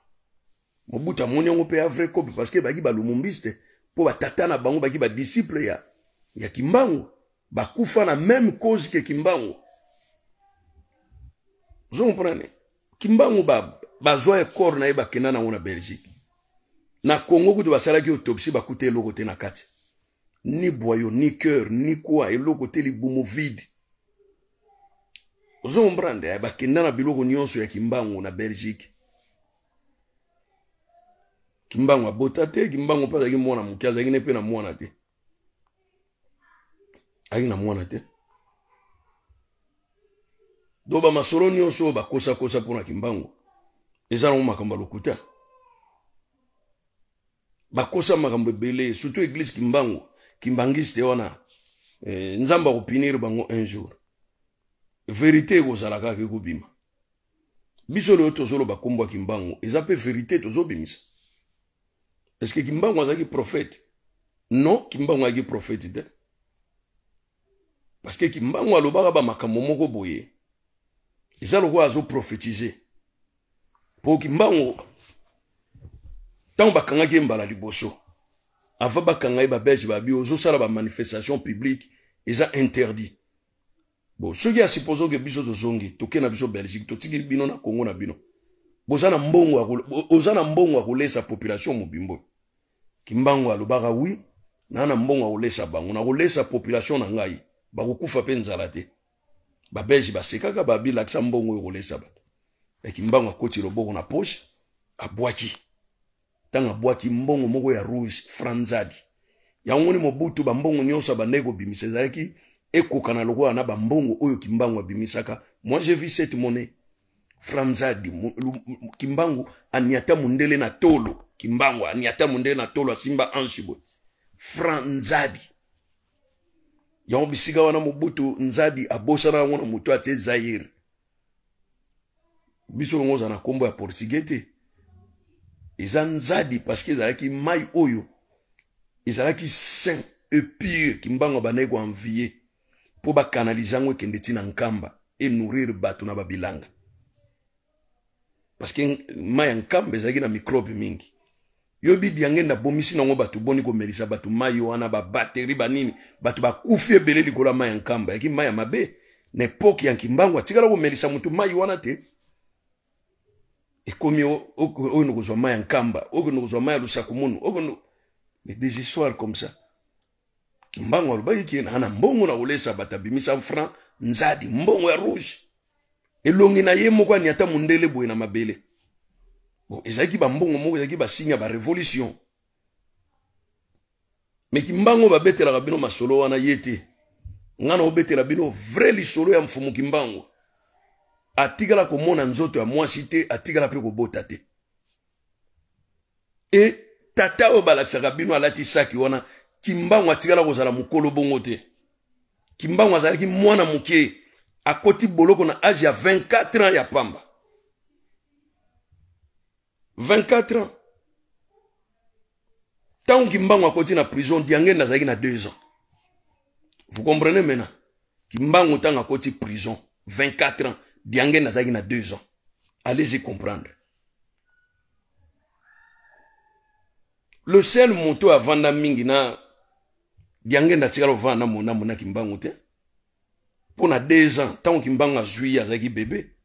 mobuta amoni yango mpe avrai cope parce ke baki balumumbiste mpo batata na bango baki badisiple ya, ya kimbangu bakufa na meme cause ke kimbangu ozokomprane kimbangu bazwa ba ekore na ye bakenda nango na belgique na congo kutu basalaki autopsie bakuta eloko te na kati ni boyo ni cœur ni kwa eloko te libumu vide ozokomprande bakenda na biloko nyonso ya kimbangu na belgique kimbangu abota te kimbangu mpe azalaki mwana moke azalaki ne mpe na mwana te ayi na mwana te do bamasolo nyonso oyo bakosakosa mpona kimbangu eza nango makambo ya lokuta bakosa makambo ebele surtout eglise kimbangu kimbangiste wana eh, nzambe akopinir bango un jour verité ekozala kaka ekobima biso leyo tozoloba kombo ya kimbangu eza mpe verité tozobimisa estce que kimbangu azalaki profete non kimbangu azalaki profete te parce que kimbangu alobaka bamakambo moko boye eza lokola azoprofetize po kimbangu ntango kanga ye mbala liboso ava bakanga ba babelge sala ba manifestation publique eza interdit bo soki asupose oke biso zongi toke na biso belgique totikili bino na kongo na bino boza mbongo oza mbongo kolesa population mobimbo kimbangu alobaka oui na na mbongo ya kolesa bango na kolesa population na ngai bakokufa mpe nzala te babelge basekaka babilakisa mbongo oyo kolesa bato yaki mbango akoti loboko na poshe abwaki ntango abwaki mbongo moko ya rouge franzadi yangoni mobutu bambongo nyonso abandaki kobimisa ezalaki ekokana lokola na bambongo oyo kimbango abimisaka moi je vi cette monnaie franzadi kimbangu aniata mundele na tolo kimbangu aniata mundele na tolo asimba anshiboy franzadi yango bisika wana mobutu nzadi abosana yango na moto atie zaire biso longo oza na nkombo ya portugais te eza nzadi parceke ezalaki mai oyo ezalaki saint epure kimbango bandaki koanvie mpo bakanalize yango ekende ntina nkamba enourrir bato na babilanga parceke mai ya nkamba ezalaki na microbe mingi yoyebi diange nabomisi nango bato boni komelisa bato mai wana babateri banini bato bakufi ebele likolo ya mai ya nkamba yaki mai ya mabe na epoke ya nkimbangu atikala komelisa motu mai wana te ekomi okende kozwa mai ya nkamba okende kozwa mai ya lusakumunu okende mais des histoires comme ça kimbangu alobaki ke naa na mbongo na kolesa bato abimisa franc nzadi mbongo ya rouge elongi na ye moko ani ata mondele boye na mabele bon ezalaki bambongo moko ezalaki basigne ya barévolution meki mbango babetelaka bino masolo wana ye te ngai naobetela bino vrai lisolo ya mfumuki mbango atikala komona nzoto ya mwasi te atikala mpe kobota te e tata oyo balakisaka bino alati saki wana kimbango atikala kozala mokolo bongo te kimbango azalaki mwana moke akoti boloko na age ya 24 ans ya pamba 24 ans. Tant Kimbango a continué la prison, Diangen n'a na 2 ans. Vous comprenez maintenant? Kimbango tant a prison, 24 ans. n'a na 2 ans. Allez-y comprendre. Le seul moto avant la mingi na Diangen n'a tiré na mona mona Kimbango Pour na 2 ans, tant a zui bébé.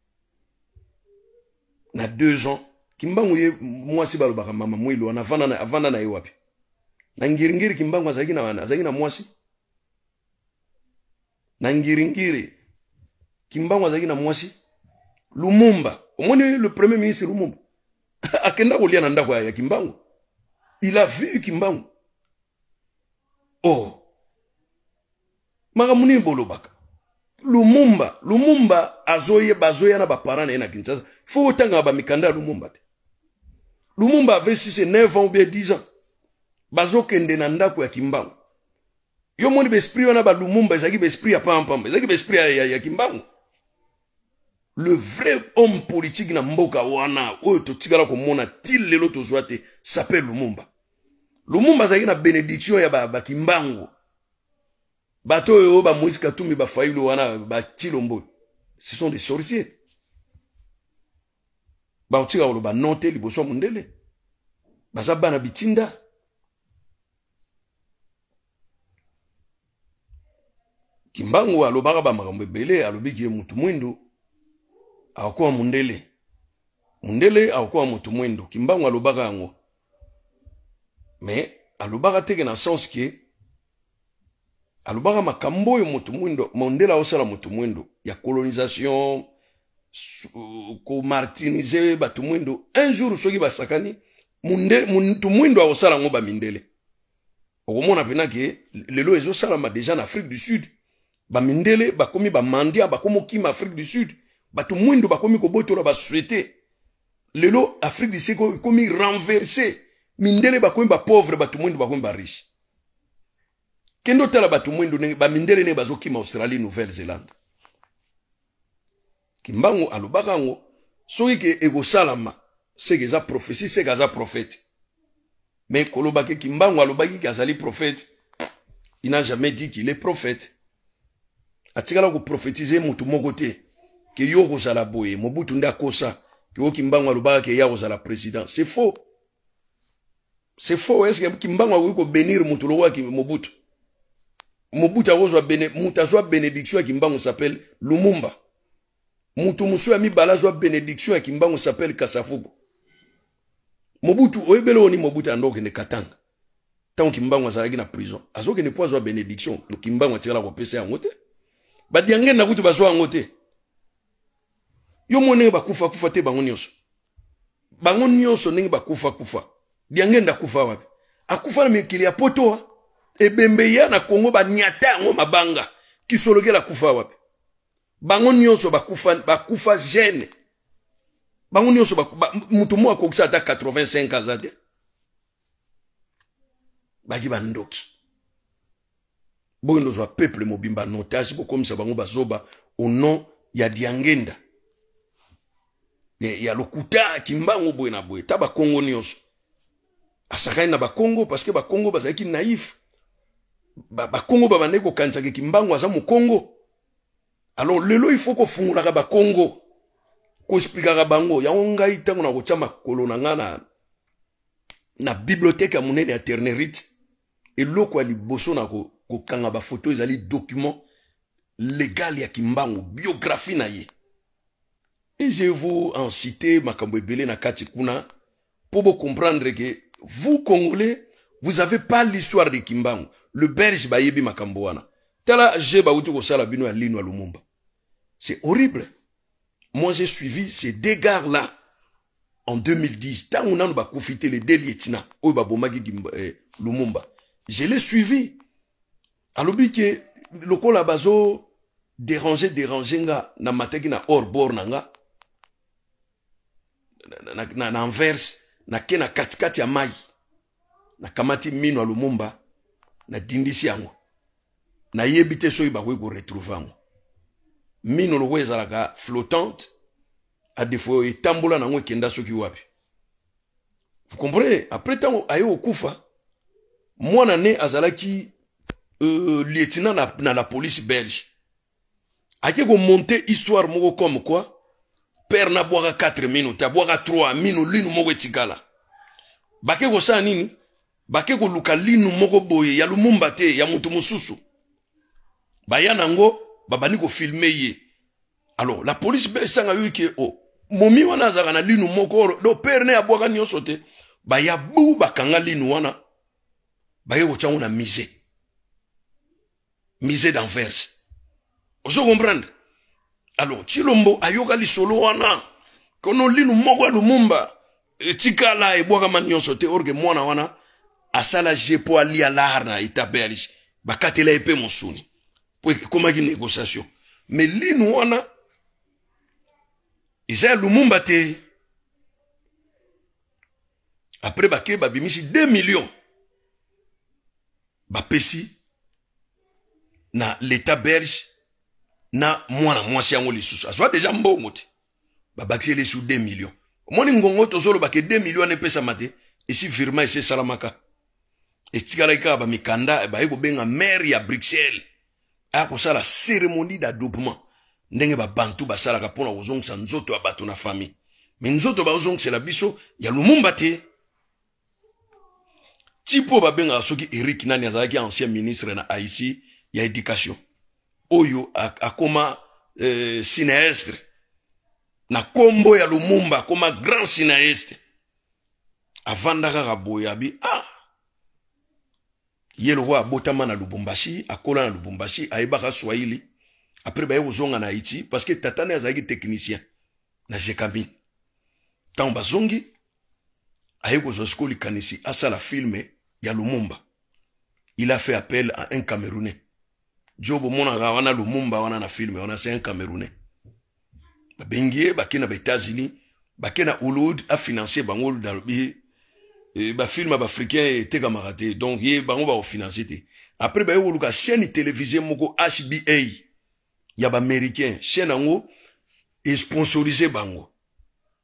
Na 2 ans. kimbangu ye mwasi balobaka mama mwilu wana avanda na ye wapi na ngiringiri kimbangu azalaki na wana azalaki na mwasi na ngiringiri kimbangu azalaki na mwasi lumumba omoni le premier ministre lumumba akenda kolia na ndako ya kimbangu il a vu kimbangu o oh. makambo nini bolobaka lumumba lumumba azoyeba azoya na baparent na ye na kinshasa fo otangaka bamikanda ya lumumba te lumumba avait si c'est 9 ans ou bien 10 ans Bazo kende ndako ya kimbangu yo omoni besprit wana balumumba ezalaki baesprit ya pampamba ezalaki baesprit ya, ya, ya kimbangu le vrai homme politique na mboka wana to totikala komona mona lelo tozwa te s'appelle lumumba lumumba zagi na bénédiction ya bakimbangu ba bato oyo tumi ba bafailo wana tilombo. ce sont des sorciers bakotika koloba non te liboso ya mondele baza bana bitinda kimbangu alobaka bamakambo ebele alobiki ye mutu mwindu akokuwa mondele mondele akokuwa mutu mwindu kimbangu alobaka yango me alobaka teke na sens ke alobaka makambo oyo mutu mwindu mondele aosala mutu mwindu ya colonisation komartinize bato mwindo un jour soki basakani mutu mwindo ngo mindele. mindele okomona pena ke lelo ma deja na afrique du sud komi bamindele mandia bamandia komo kim afrique du sud komi ko botola ba souhaiter lelo afrique du sud komi renversé mindele bakomi ba bato ba riche kendo kende otala bato mwindo mindele bamindele ndenge kim australie nouvelle zélande kimbangu alubaka yango soki ekosalama salama. eza profesi seke C'est Gaza prophète. Mais kolobake kimbangu alobaki ke azali prophète. il n'a jamais dit qu'il est prophète atikala prophétiser, motu moko te ke yo kozala boye mobutu nda kosa, ke que kimbangu alubaka ke ya kozala président c'est faux c'est faux est ce que kimbangu akoki kobénir motu lokola mobutu mobutu akozwa motu azwa bénédiction ya kimbangu s'appelle lumumba mutu musu ya mibale azwa benediction ya kimbangu sapele kasafubu mobutu oyebeli oyo mobutu yando okende katanga ntango kimbangu azalaki na prison azokende mpo azwa benediction kimbangu atikala kopesa yango te badiange na kutu bazwa yango te yo mo ndenge bakufakufa te bango nyonso bango nyonso ndenge bakufakufa diange ndakufa wapi akufa na mikili ya potoa ebembe ya na kongo baniata yango mabanga kisologela kufa wapi bango nyonso bakufa bakufa gene bango nyonso ba, moto moko akokisa ata 85 aza te baki bandoki boyendo peuple mobimba notasi kokomisa bango bazoba au nom ya diangenda ya lokuta kimbango boye na boye ta bakongo nyonso asakani na bakongo parceke bakongo bazalaki naïf bakongo babandaki kokanisaka kimbango aza mokongo alors lelo ifo kofungolaka bakongo kosplikaka bango yango ngai ntango na kotya makolo na ngai na, na biblioteke ya monene ya ternerite eloko ya kanga na kokanga ko photo ezali document légal ya kimbangu biographie na ye et je vous en cite ma na kati kuna vous comprendre que vous congolais vous avez pas l'histoire de kimbangu le belge ba yebi wana tala je bauti sala bino ya lino Alumumba. c'est horrible moi j'ai suivi ces dégards là en 2010 ntango nanu le les et tina, oyo babomaki eh, lumumba je l'ai suivi alobi ke lokola bazo dérange dérange nga na mataki na hors bord na nga na, na, na ke na na katikati ya mai Kamati mino Alumumba, lumumba dindisi yango nayebi te soki bakoki koretrouve yango mino loko ezalaka flottante adefo oyo etambola nango ekenda soki wapi vous comprenez après ntango aye kokufa mwana ne azalaki euh, lietina na, na la police belge ayeke komonte histoire moko comme quoi père na bwaka 4 minute abwaka 3 mino linu moko etikala bake kosala nini bake koluka linu moko boye ya lumumba te ya motu mosusu baya na yango babandi kofilme ye alors la polise mpe esanga yo ke o oh, momi wana azalaka na linu moko oyo oh, do pere ne abwaka nyonso te baya bu bakanga linu wana baye kotyango na musée musée d'anvers ozo comprendre alors chilombo ayoka lisolo wana kono linu moko ya lumumba etikala ebwakama nyonso te orke mwana wana asala je po alia lahar na etape alisi bakatela ye mpe mosuni une négociation y lino Mais lumumba après, il babimisi 2 millions bah, na l'état belge na mwana sous, déjà déjà bah, bah les sous, 2 millions omoni ngongo bah, que 2 millions salamaka. virement il ya bruxelles aya kosala seremoni d'adobement ndenge babantu basalaka mpona kozongisa nzoto ya bato na fami me nzoto bazongisela biso ya lumumba te ti mpo babengaka soki erik nani azalaki ancien ministre na haïti ya éducation oyo akoma euh, cinéestre na kombo ya lumumba akoma grand cinéestre avanda kaka boye ah ye loko abotama na lubumbashi akola na lubumbashi ayebaka swahili apres baye kozonga na haiti parceke tata naye azalaki technicien na jekami ntango bazongi aye kozwa sikoyo likanisi asala filme ya lumumba il a fait appel à un camerounais jo bomonaka wana lumumba wana na filme wana se un camerounais babengi ye bake na baétats-unis bake na hollywood afinancie bango nalobi bafilme film baafricain etekamaka te donc ye bango bakofinanse te apres baye koluka chaîne télévisée moko hba ya américain chaîne yango sponsorisé bango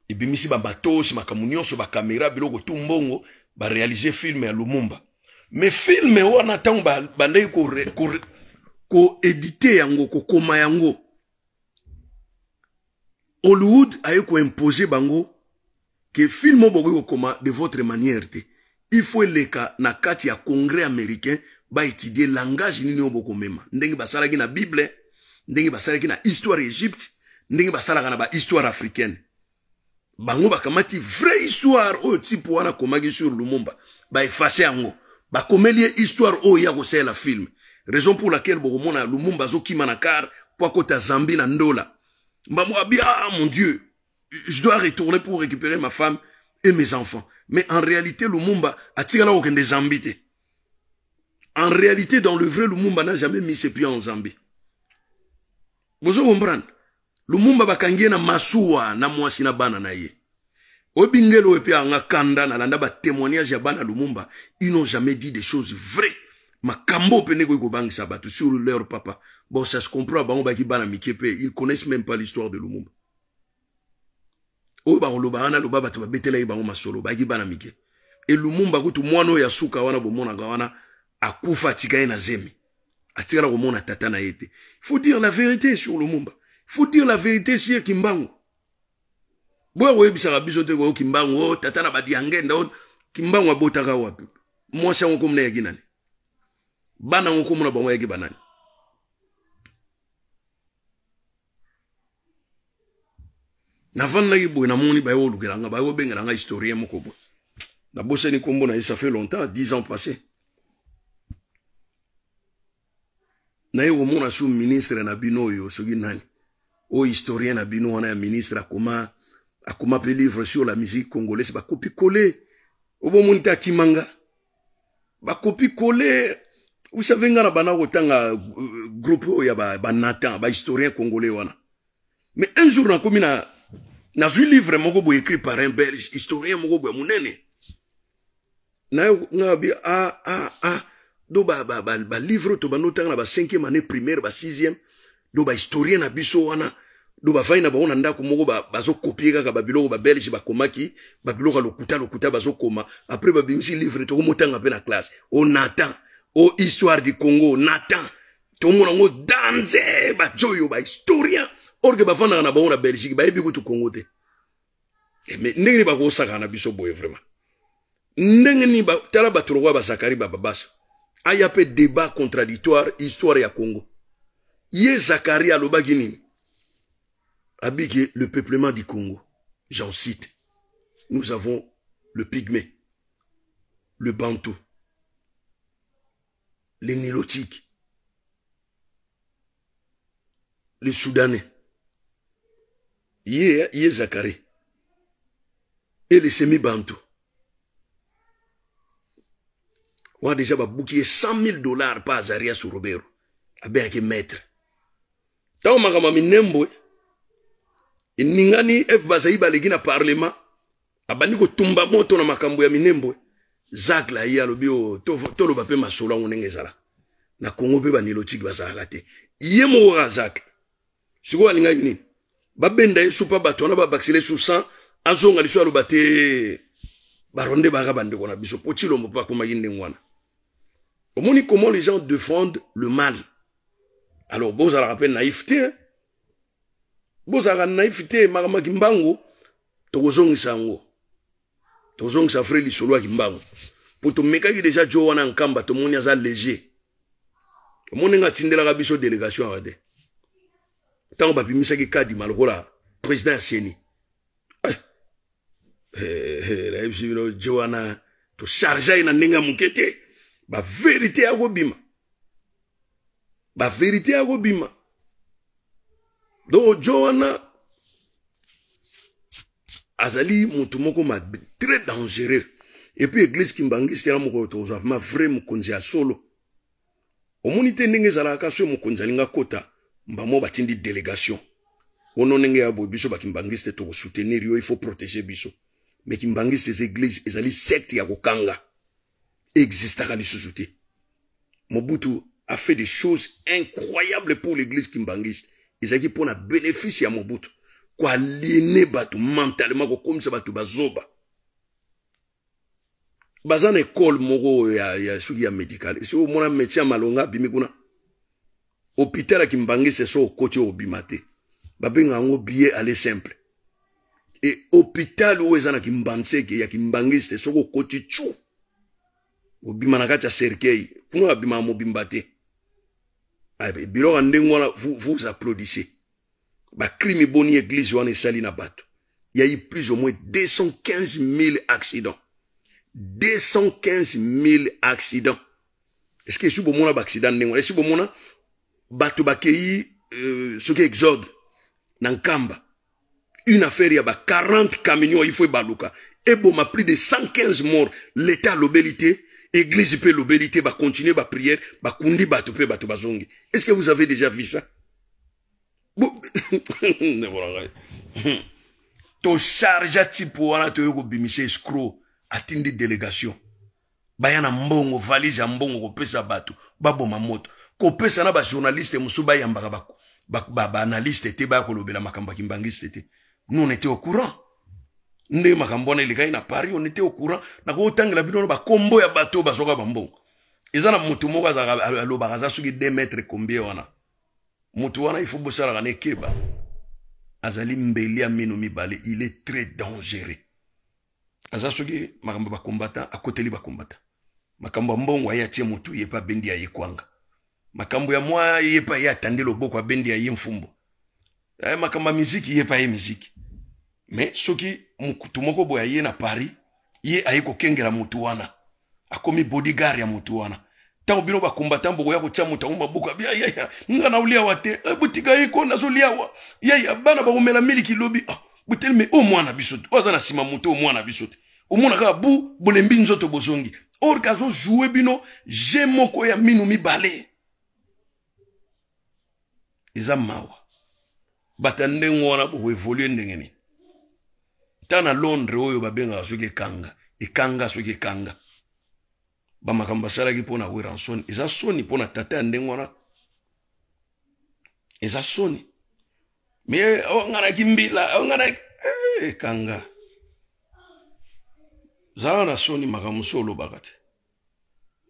ebimisi ba makambo nyonso bakamera biloko tu mbongo barealize filme ya lumumba me film wana ntango bandeki koedite ko, ko yango koma yango hollywood aye koimpose bango ke film oyo bokoki kokoma de votre manière te il faut eleka na kati ya congrès américain baétudie langage nini oyo bokomema ndenge basalaki na bible ndenge basalaki na histoire égypte ndenge basalaka na bahistoire africaine bango bakamati vraie histoire oyo type wana akomaki sur lumumba baefase yango bakomeli ye histoire oyo ya kosalela filme raison pour laquelle bokomona lumumba azokima na kar mpo akota zambi na ndola mbambo abi ah mon dieu je dois retourner pour récupérer ma femme et mes enfants. Mais en réalité, Lumumba a tiré aucun des Zambis. En réalité, dans le vrai, Lumumba n'a jamais mis ses pieds en Zambie. Vous comprenez? Lumumba bakangie na masuwa na mwasi na bana na ye. Obingelo epe anga kanda na landa ba témoignage ya bana Lumumba, ils n'ont jamais dit des choses vraies. makambo ko ndenge ekobangisa batu sur leur papa bon ça se comprend bango ki bana mike ils connaissent même pas l'histoire de lumumba oyo bakoloba wana loba bato babetelaki bango masolo bayaki bana mike elumumba kutu mwana oyo asuka wana bomonaka wana akufa atika na zemi atikala komona tata na ye te faut dire la vérité sur lumumba faut dire la vérité sur kimbango boya koyebisaka biso te koyo kimbango o oh, tata na badiangenda o oh, kimbango abotaka wapi mwasi yango komona yaki nani bana yango komona bango yaki banani navandaki boye namoni baye kolukela nga baye kobengela nga historien moko boye nabosani nkombo na ye ça fait longtemps dix ans passé naye komona su ministre na bino oyo soki nani oyo historien na bino wana ya ministre akoma akoma mpe livre sur la musique congolaise bakopi kole obomoni te akimanga bakopi kole usave nga na bana kotanga euh, groupe oyo ya banatan bahistorien congolais wana mais un jour nakomi na nazwi livre moko boye écrit par un belge historien moko boye monene nayobi a a a do balivre oyo tobanda otanga na ba cinquième année primaire ba sixième do bahistorien na biso wana do bavandi na bango na ndako moko bazokopie kaka babiloko babelge bakomaki babiloko ya lokuta lokuta bazokoma après babimisi livre tokomotanga mpe na classe o natan o histoire du congo natan tomona yango danze bajo oyo bahistorien orke bafandaka na bango na belgique bayebi kutu congo te eh, me ndenge ba bakosaka na biso boye vraiment ndenge nini tala bato lokwa bazakari bababasa aya ah, pe débat contradictoire histoire ya congo ye zakari alobaki nini abiki le peuplement du congo j'en cite nous avons le pygmée le bantou les nilotiques les soudanais ye, ye Zacharie et les semi bantu wana deja babuki ye 100 dollars pa azarias robero abeyaki maître ntango makambo ya minembo eningani f bazali baleki na parlement abandi kotumba moto na makambo ya minembo zak laye alobi o toloba mpe masolo yango ndenge ezala na kongo mpe banilotike bazalaka te ye moko zak sikoyo alingaki nini babenda ye supa bato wana babakisela azonga liso aloba baronde baka bandeko na biso mpo pa lombo yinde ngwana ndenge wana omoni comment les gens défendent le mal alors bozalaka mpe naïf marama kimbango. makamaki mbango tokozongisa To tozongisa frere freli ya kimbango mpo tomekaki deja jo wana nkamba tomoni aza léger omoni nga atindelaka biso délégation awa ntango babimisaki kadima lokola président ya seni nayebisi bino je wana tocharge ye na ndenge ya moke te baverité ya kobima baverité ya kobima donc jo wana azali motu moko ma très dangereux epuis eglise kimbangisiela mokolo tozwa ma vrai mokonzi ya solo omoni te ndenge ezalaka kasi oyo mokonzi alinga kota batin batindi délégation ono nenge ya boye biso bakimbangiste soutenir yo faut protéger biso Mais kimbangiste eza eglize ezali secte ya kokanga existaka lisusu te mobutu a fait des choses incroyables pour l'église kimbangiste ezalaki pour na bénéfice ya mobutu liné batu mentalement ça batu bazoba Bazan école moko ya, ya soki ya médical. soki omona médecin malonga bimikuna hôpital ya kimbangisi so okoti oyo obima te babengaka yango billet à simple Et hôpital oyo eza na kimbanseke ya a te soki okoti tyu obima na kati kacha cercueil kuna babimaka mobimba te ah, ben, biloko ndenge vous applaudissez crime bonne église wana esali Il y a eu plus ou moins 215 000 accidents 215 000 accidents est-ce que accident? Est-ce que wana esi bato bakeyi euh, soki exode na nkamba une affaire ya ba 40 camion oyo Ebo m'a eboma plus de 115 morts l'état alobeli te église mpe elobeli te prière. Ba kundi bato ba bato bazongi est ce que vous avez déjà vu ça To Ne charge type wana toye kobimisa escro atindi délégation Ba na mbongo valise ya mbongo batu bato babo moto kopesa na bajournaliste mosusu bayambaka baanalyste te baya kolobela makambo ya kimbangiste te nu on était au courant nde makambo wana elekai na paris on était au courant nakotangela bino wana bakombo ya bato bazwaka bambongo eza na motu moko alobaka aza soki de metre combien wana motu wana ifo bosalaka na ekeba azali mbeli ya mino mibale il est très dangereux aza soki makambo ya bakombatan akoteli bakombatan makambo ya mbongo aye atie motu ye mpe abendi aye kwanga makambo ya mwa ye pa ye atande loboko abende ya ye mfumbo eh, makambo ya miziki ye pa ye miziki me soki mutu moko boye aye na paris ye aye kokengela mutu wana akomi bodygar ya mutu wana ntango bino bakombata mboko ya kotia moto yango maboko abi ayaya nga nauliawa te eh, botika ye ko nazoliawa yaya bana bakomela miliki lobi ah, botelemi o mwana biso te oyo na nsima moto o mwana biso te omona kaka bu bolembi nzoto bozongi or kazojoue bino je moko ya minu mibale eza mawa bato ya ndenge wana boevolue ndenge nini ta na londres oyo babengaka soki ekanga ekanga soki ekanga bamakambo basalaki mpo na wera nsoni eza soni mpo na tata ya ndenge wana eza soni me onganaki oh, mbila onganaki oh, eh, ekanga zala na soni makambo so olobaka te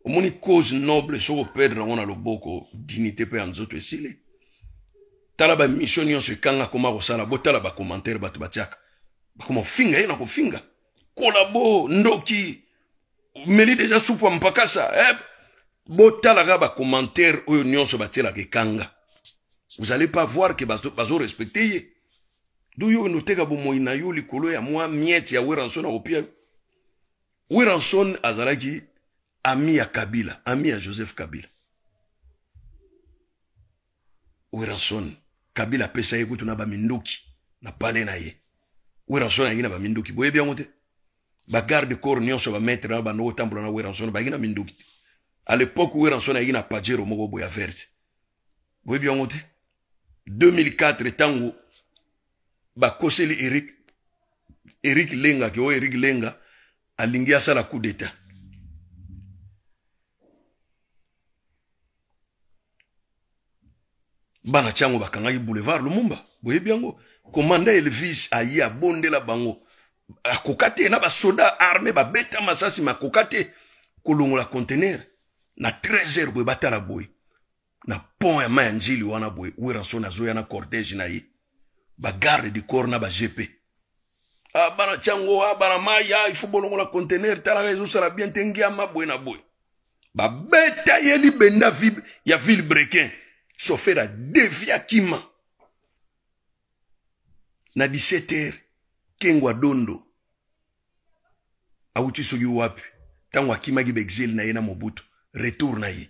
omoni cause noble soko perdre yango na loboko dignité mpe ya nzoto esili tala bamission nyonso ekanga koma kosala botala bacommentaire bato batiaka bakoma kofinga ye na kofinga kolabo ndoki omeli deja supu ya mpakasa eh, botalaka bacommentaire oyo nyonso batielaka ekanga vous allez voir ke bazorespecte ye du yo noteka bomoi na yo likolo ya mwa miete ya weranson akopia yo weranson azalaki ami ya kabila ami ya joseph kabila weranson kabila apesa ye kutu na baminduki na pale na ye weranso na yangi na baminduki boyebi yango te bagarde corps nyonso bametre na bandoko otambola na weranso na bayangi na minduki te à l'époque weranso na yangi na pajero moko boya verte boyebi yango te 2004 ntango bakoseli eric eric lenga ke oyo eric lenga alingi asala coup d'état bana tiango bakangaki boulevard lumumba boyebi yango komanda elvis aye abondela bango akoka te na basoda arme babeta masasi me akoka te kolongola contener na 13 heure boye batala boye na pont ya mai ya njili wana boye weranson azoya na cortege na ye bagarde du corps na bagp ah, bana tiango ah, bana mai ah, ifo bolongola contener talaka ezosala bien te ngiama boye na boye babeta ye libenda ya ville brequin chauffeur adeviaki ma na 17 heure kengwa dondo awuti soki wapi ntango akimaki baexile na ye na mobutu retour na ye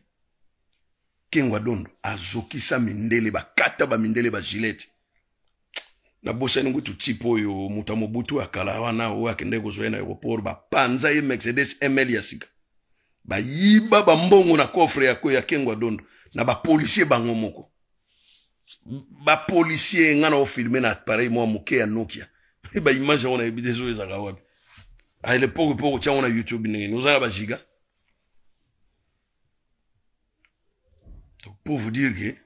kengwa dondo azokisa mindele bakata bamindele bagilete nabosani ngutu type oyo moto ya mobutu akala wana oyo akendeki kozwa ye na aéroport bapanza ye mercedes ml ya sika bayiba bambongo na coffre ya kengwa dondo na bapolisier bango moko bapolisier nga na ofilme na appareil mwa moke ya nokia baimage yango nayebi te so ezalaka wapi alepoke mpo kotia yango na youtube ndenge oza na bagiga pour vous dire ke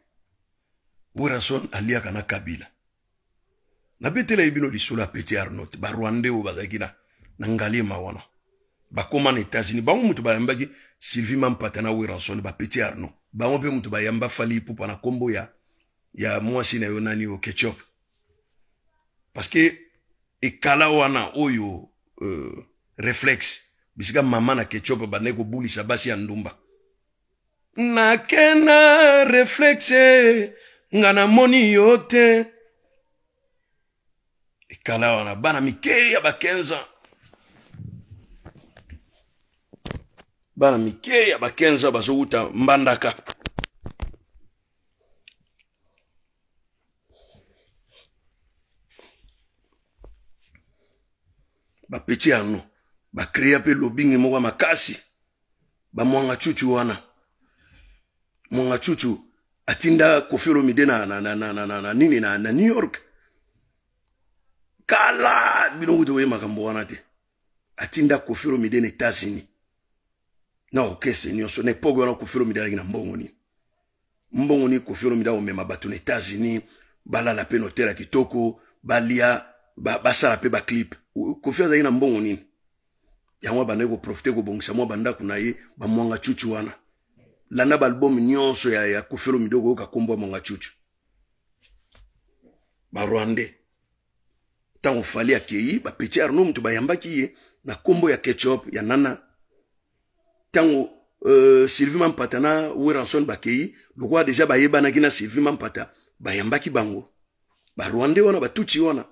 werason aliaka na kabila nabetelaki bino lisolo ya petit arnot barwande oyo bazalaki na, na ngalema wana bakóma na états-unis bango moto bayambaki sylvie mampata na werason bapetit arnot bango mpe moto bayambi bafali pupa na nkombo ya, ya mwasi na yo nani yo ketchup parceke ekala wana oyo euh, reflexe bisika mama na ketchup bandai kobulisa basi ya ndumba nakena reflexe nga namoni yo te ekala wana bana mike ya bakenza bana mike ya bakenza bazokuta mbandaka bapeti yano bakrea mpe lobingi moko ya makasi bamwanga chuchu wana mwanga chuchu atinda kofi olomide na, na, na, na, na, na, na nini na, na new york kala bino kuto koye makambo wana te atinda kofi olomide na etats-unis na okese nyonso na epoka wana kofi olomida alaki na mbongoni mbongoni kofi olomida omema bato na états-unis balala mpe na hotel ya kitoko balia basala mpe baclipe kofi azalaki na mbongo nini yango abandaki koprofite kobongisa mwa bandako na ye bamwanga cucu wana landa baalbum nyonso ya, ya kofi olomida okoyoka kombo ya mwanga cucu barwandais ntango fali akei bapeti arno moto bayambaki ye na kombo ya ketchup ya nana ntango uh, sylvie mampata na weranson bakei lokola deja bayebanaki na sylvie mampata bayambaki bango barwande wana batuti wana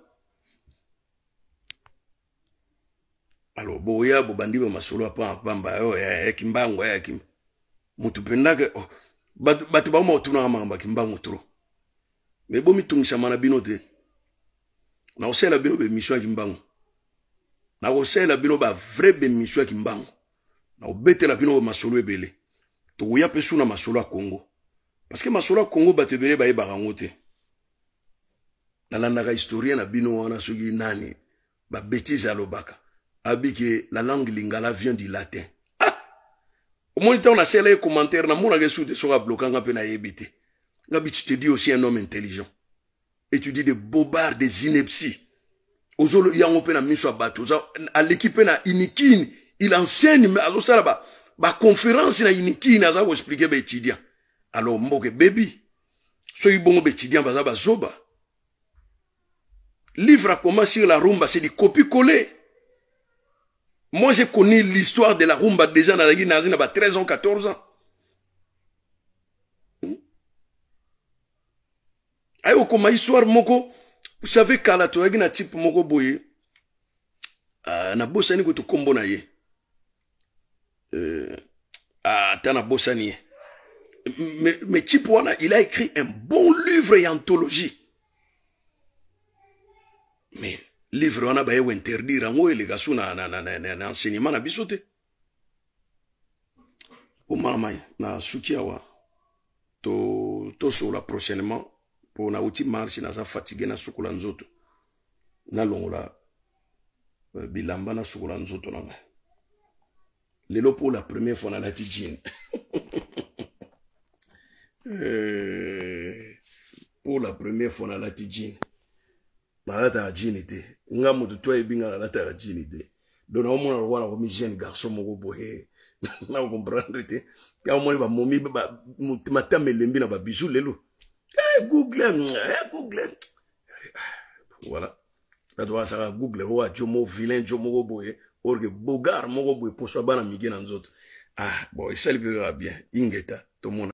alo boya bobandi bamasolo apapamba oh, yayaki mbango yayaki mutu mpendaka oh, bato baoma otunaka makambo yaki mbango tro me bomitungisama na bino te nakosalela bino bemission yaki mbango nakosalela bino bavrai bemission yaki mbango na obetela bino oyo masolo ebele tokoya mpe su na masolo ya kongo Congo masolo ya kongo bato ebele bayebaka yango te nalandaka historien na bino wana soki nani babetise alobaka abike la langue lingala vient du latin ah omoni ntango na ye commentaire namonaka esu te soki ablokanga mpe nayebi te ngabi tu te dis aussi un homme intelligent et tu dis de bobards des inepties ozolo yango mpe na miso ya bato aleki na inikini il enseigne mais azosala ba bah, conférence na yini vous expliquer koexplike bah, étudiant. alors mboka bon soki bongo baétudiant baza bah, zoba livre ma sur la rumba c'est du copie coller moi j'ai connu l'histoire de la rumba déjà guinée nazi na ba 13 ans 14 ans hmm? aye ma histoire moko vous savez kala toyaki na type moko boye ni koto kombo na ye euh, ah, tana bosani ye mais, mais chip wana il a écrit un bon livre ya anthologie mais livre wana baye kointerdire yango eleka su na, na, na, na, na, na enseignement na biso te omalamai na suki awa tosokola to prochainement mpo nauti marche naza fatigue nasukola nzoto nalongola bilamba nasukola nzoto na euh, ngai lelo mpo na première fois nalati jin mpo la première fois nalati jin nalataka jini te nga moto to ayebi nga nalataka jini te don naomona lokola nakomi jeune garçon moko boye nakomprendre te amoni bamomi matama elembi na babisu lelo eh, google eh, google voilà bato basaka google oyo ajo mo vilain jo moko boye orke bogar moko boye poswa bana mike na nzoto ah bon esali mpe kaka bien ingeta tomona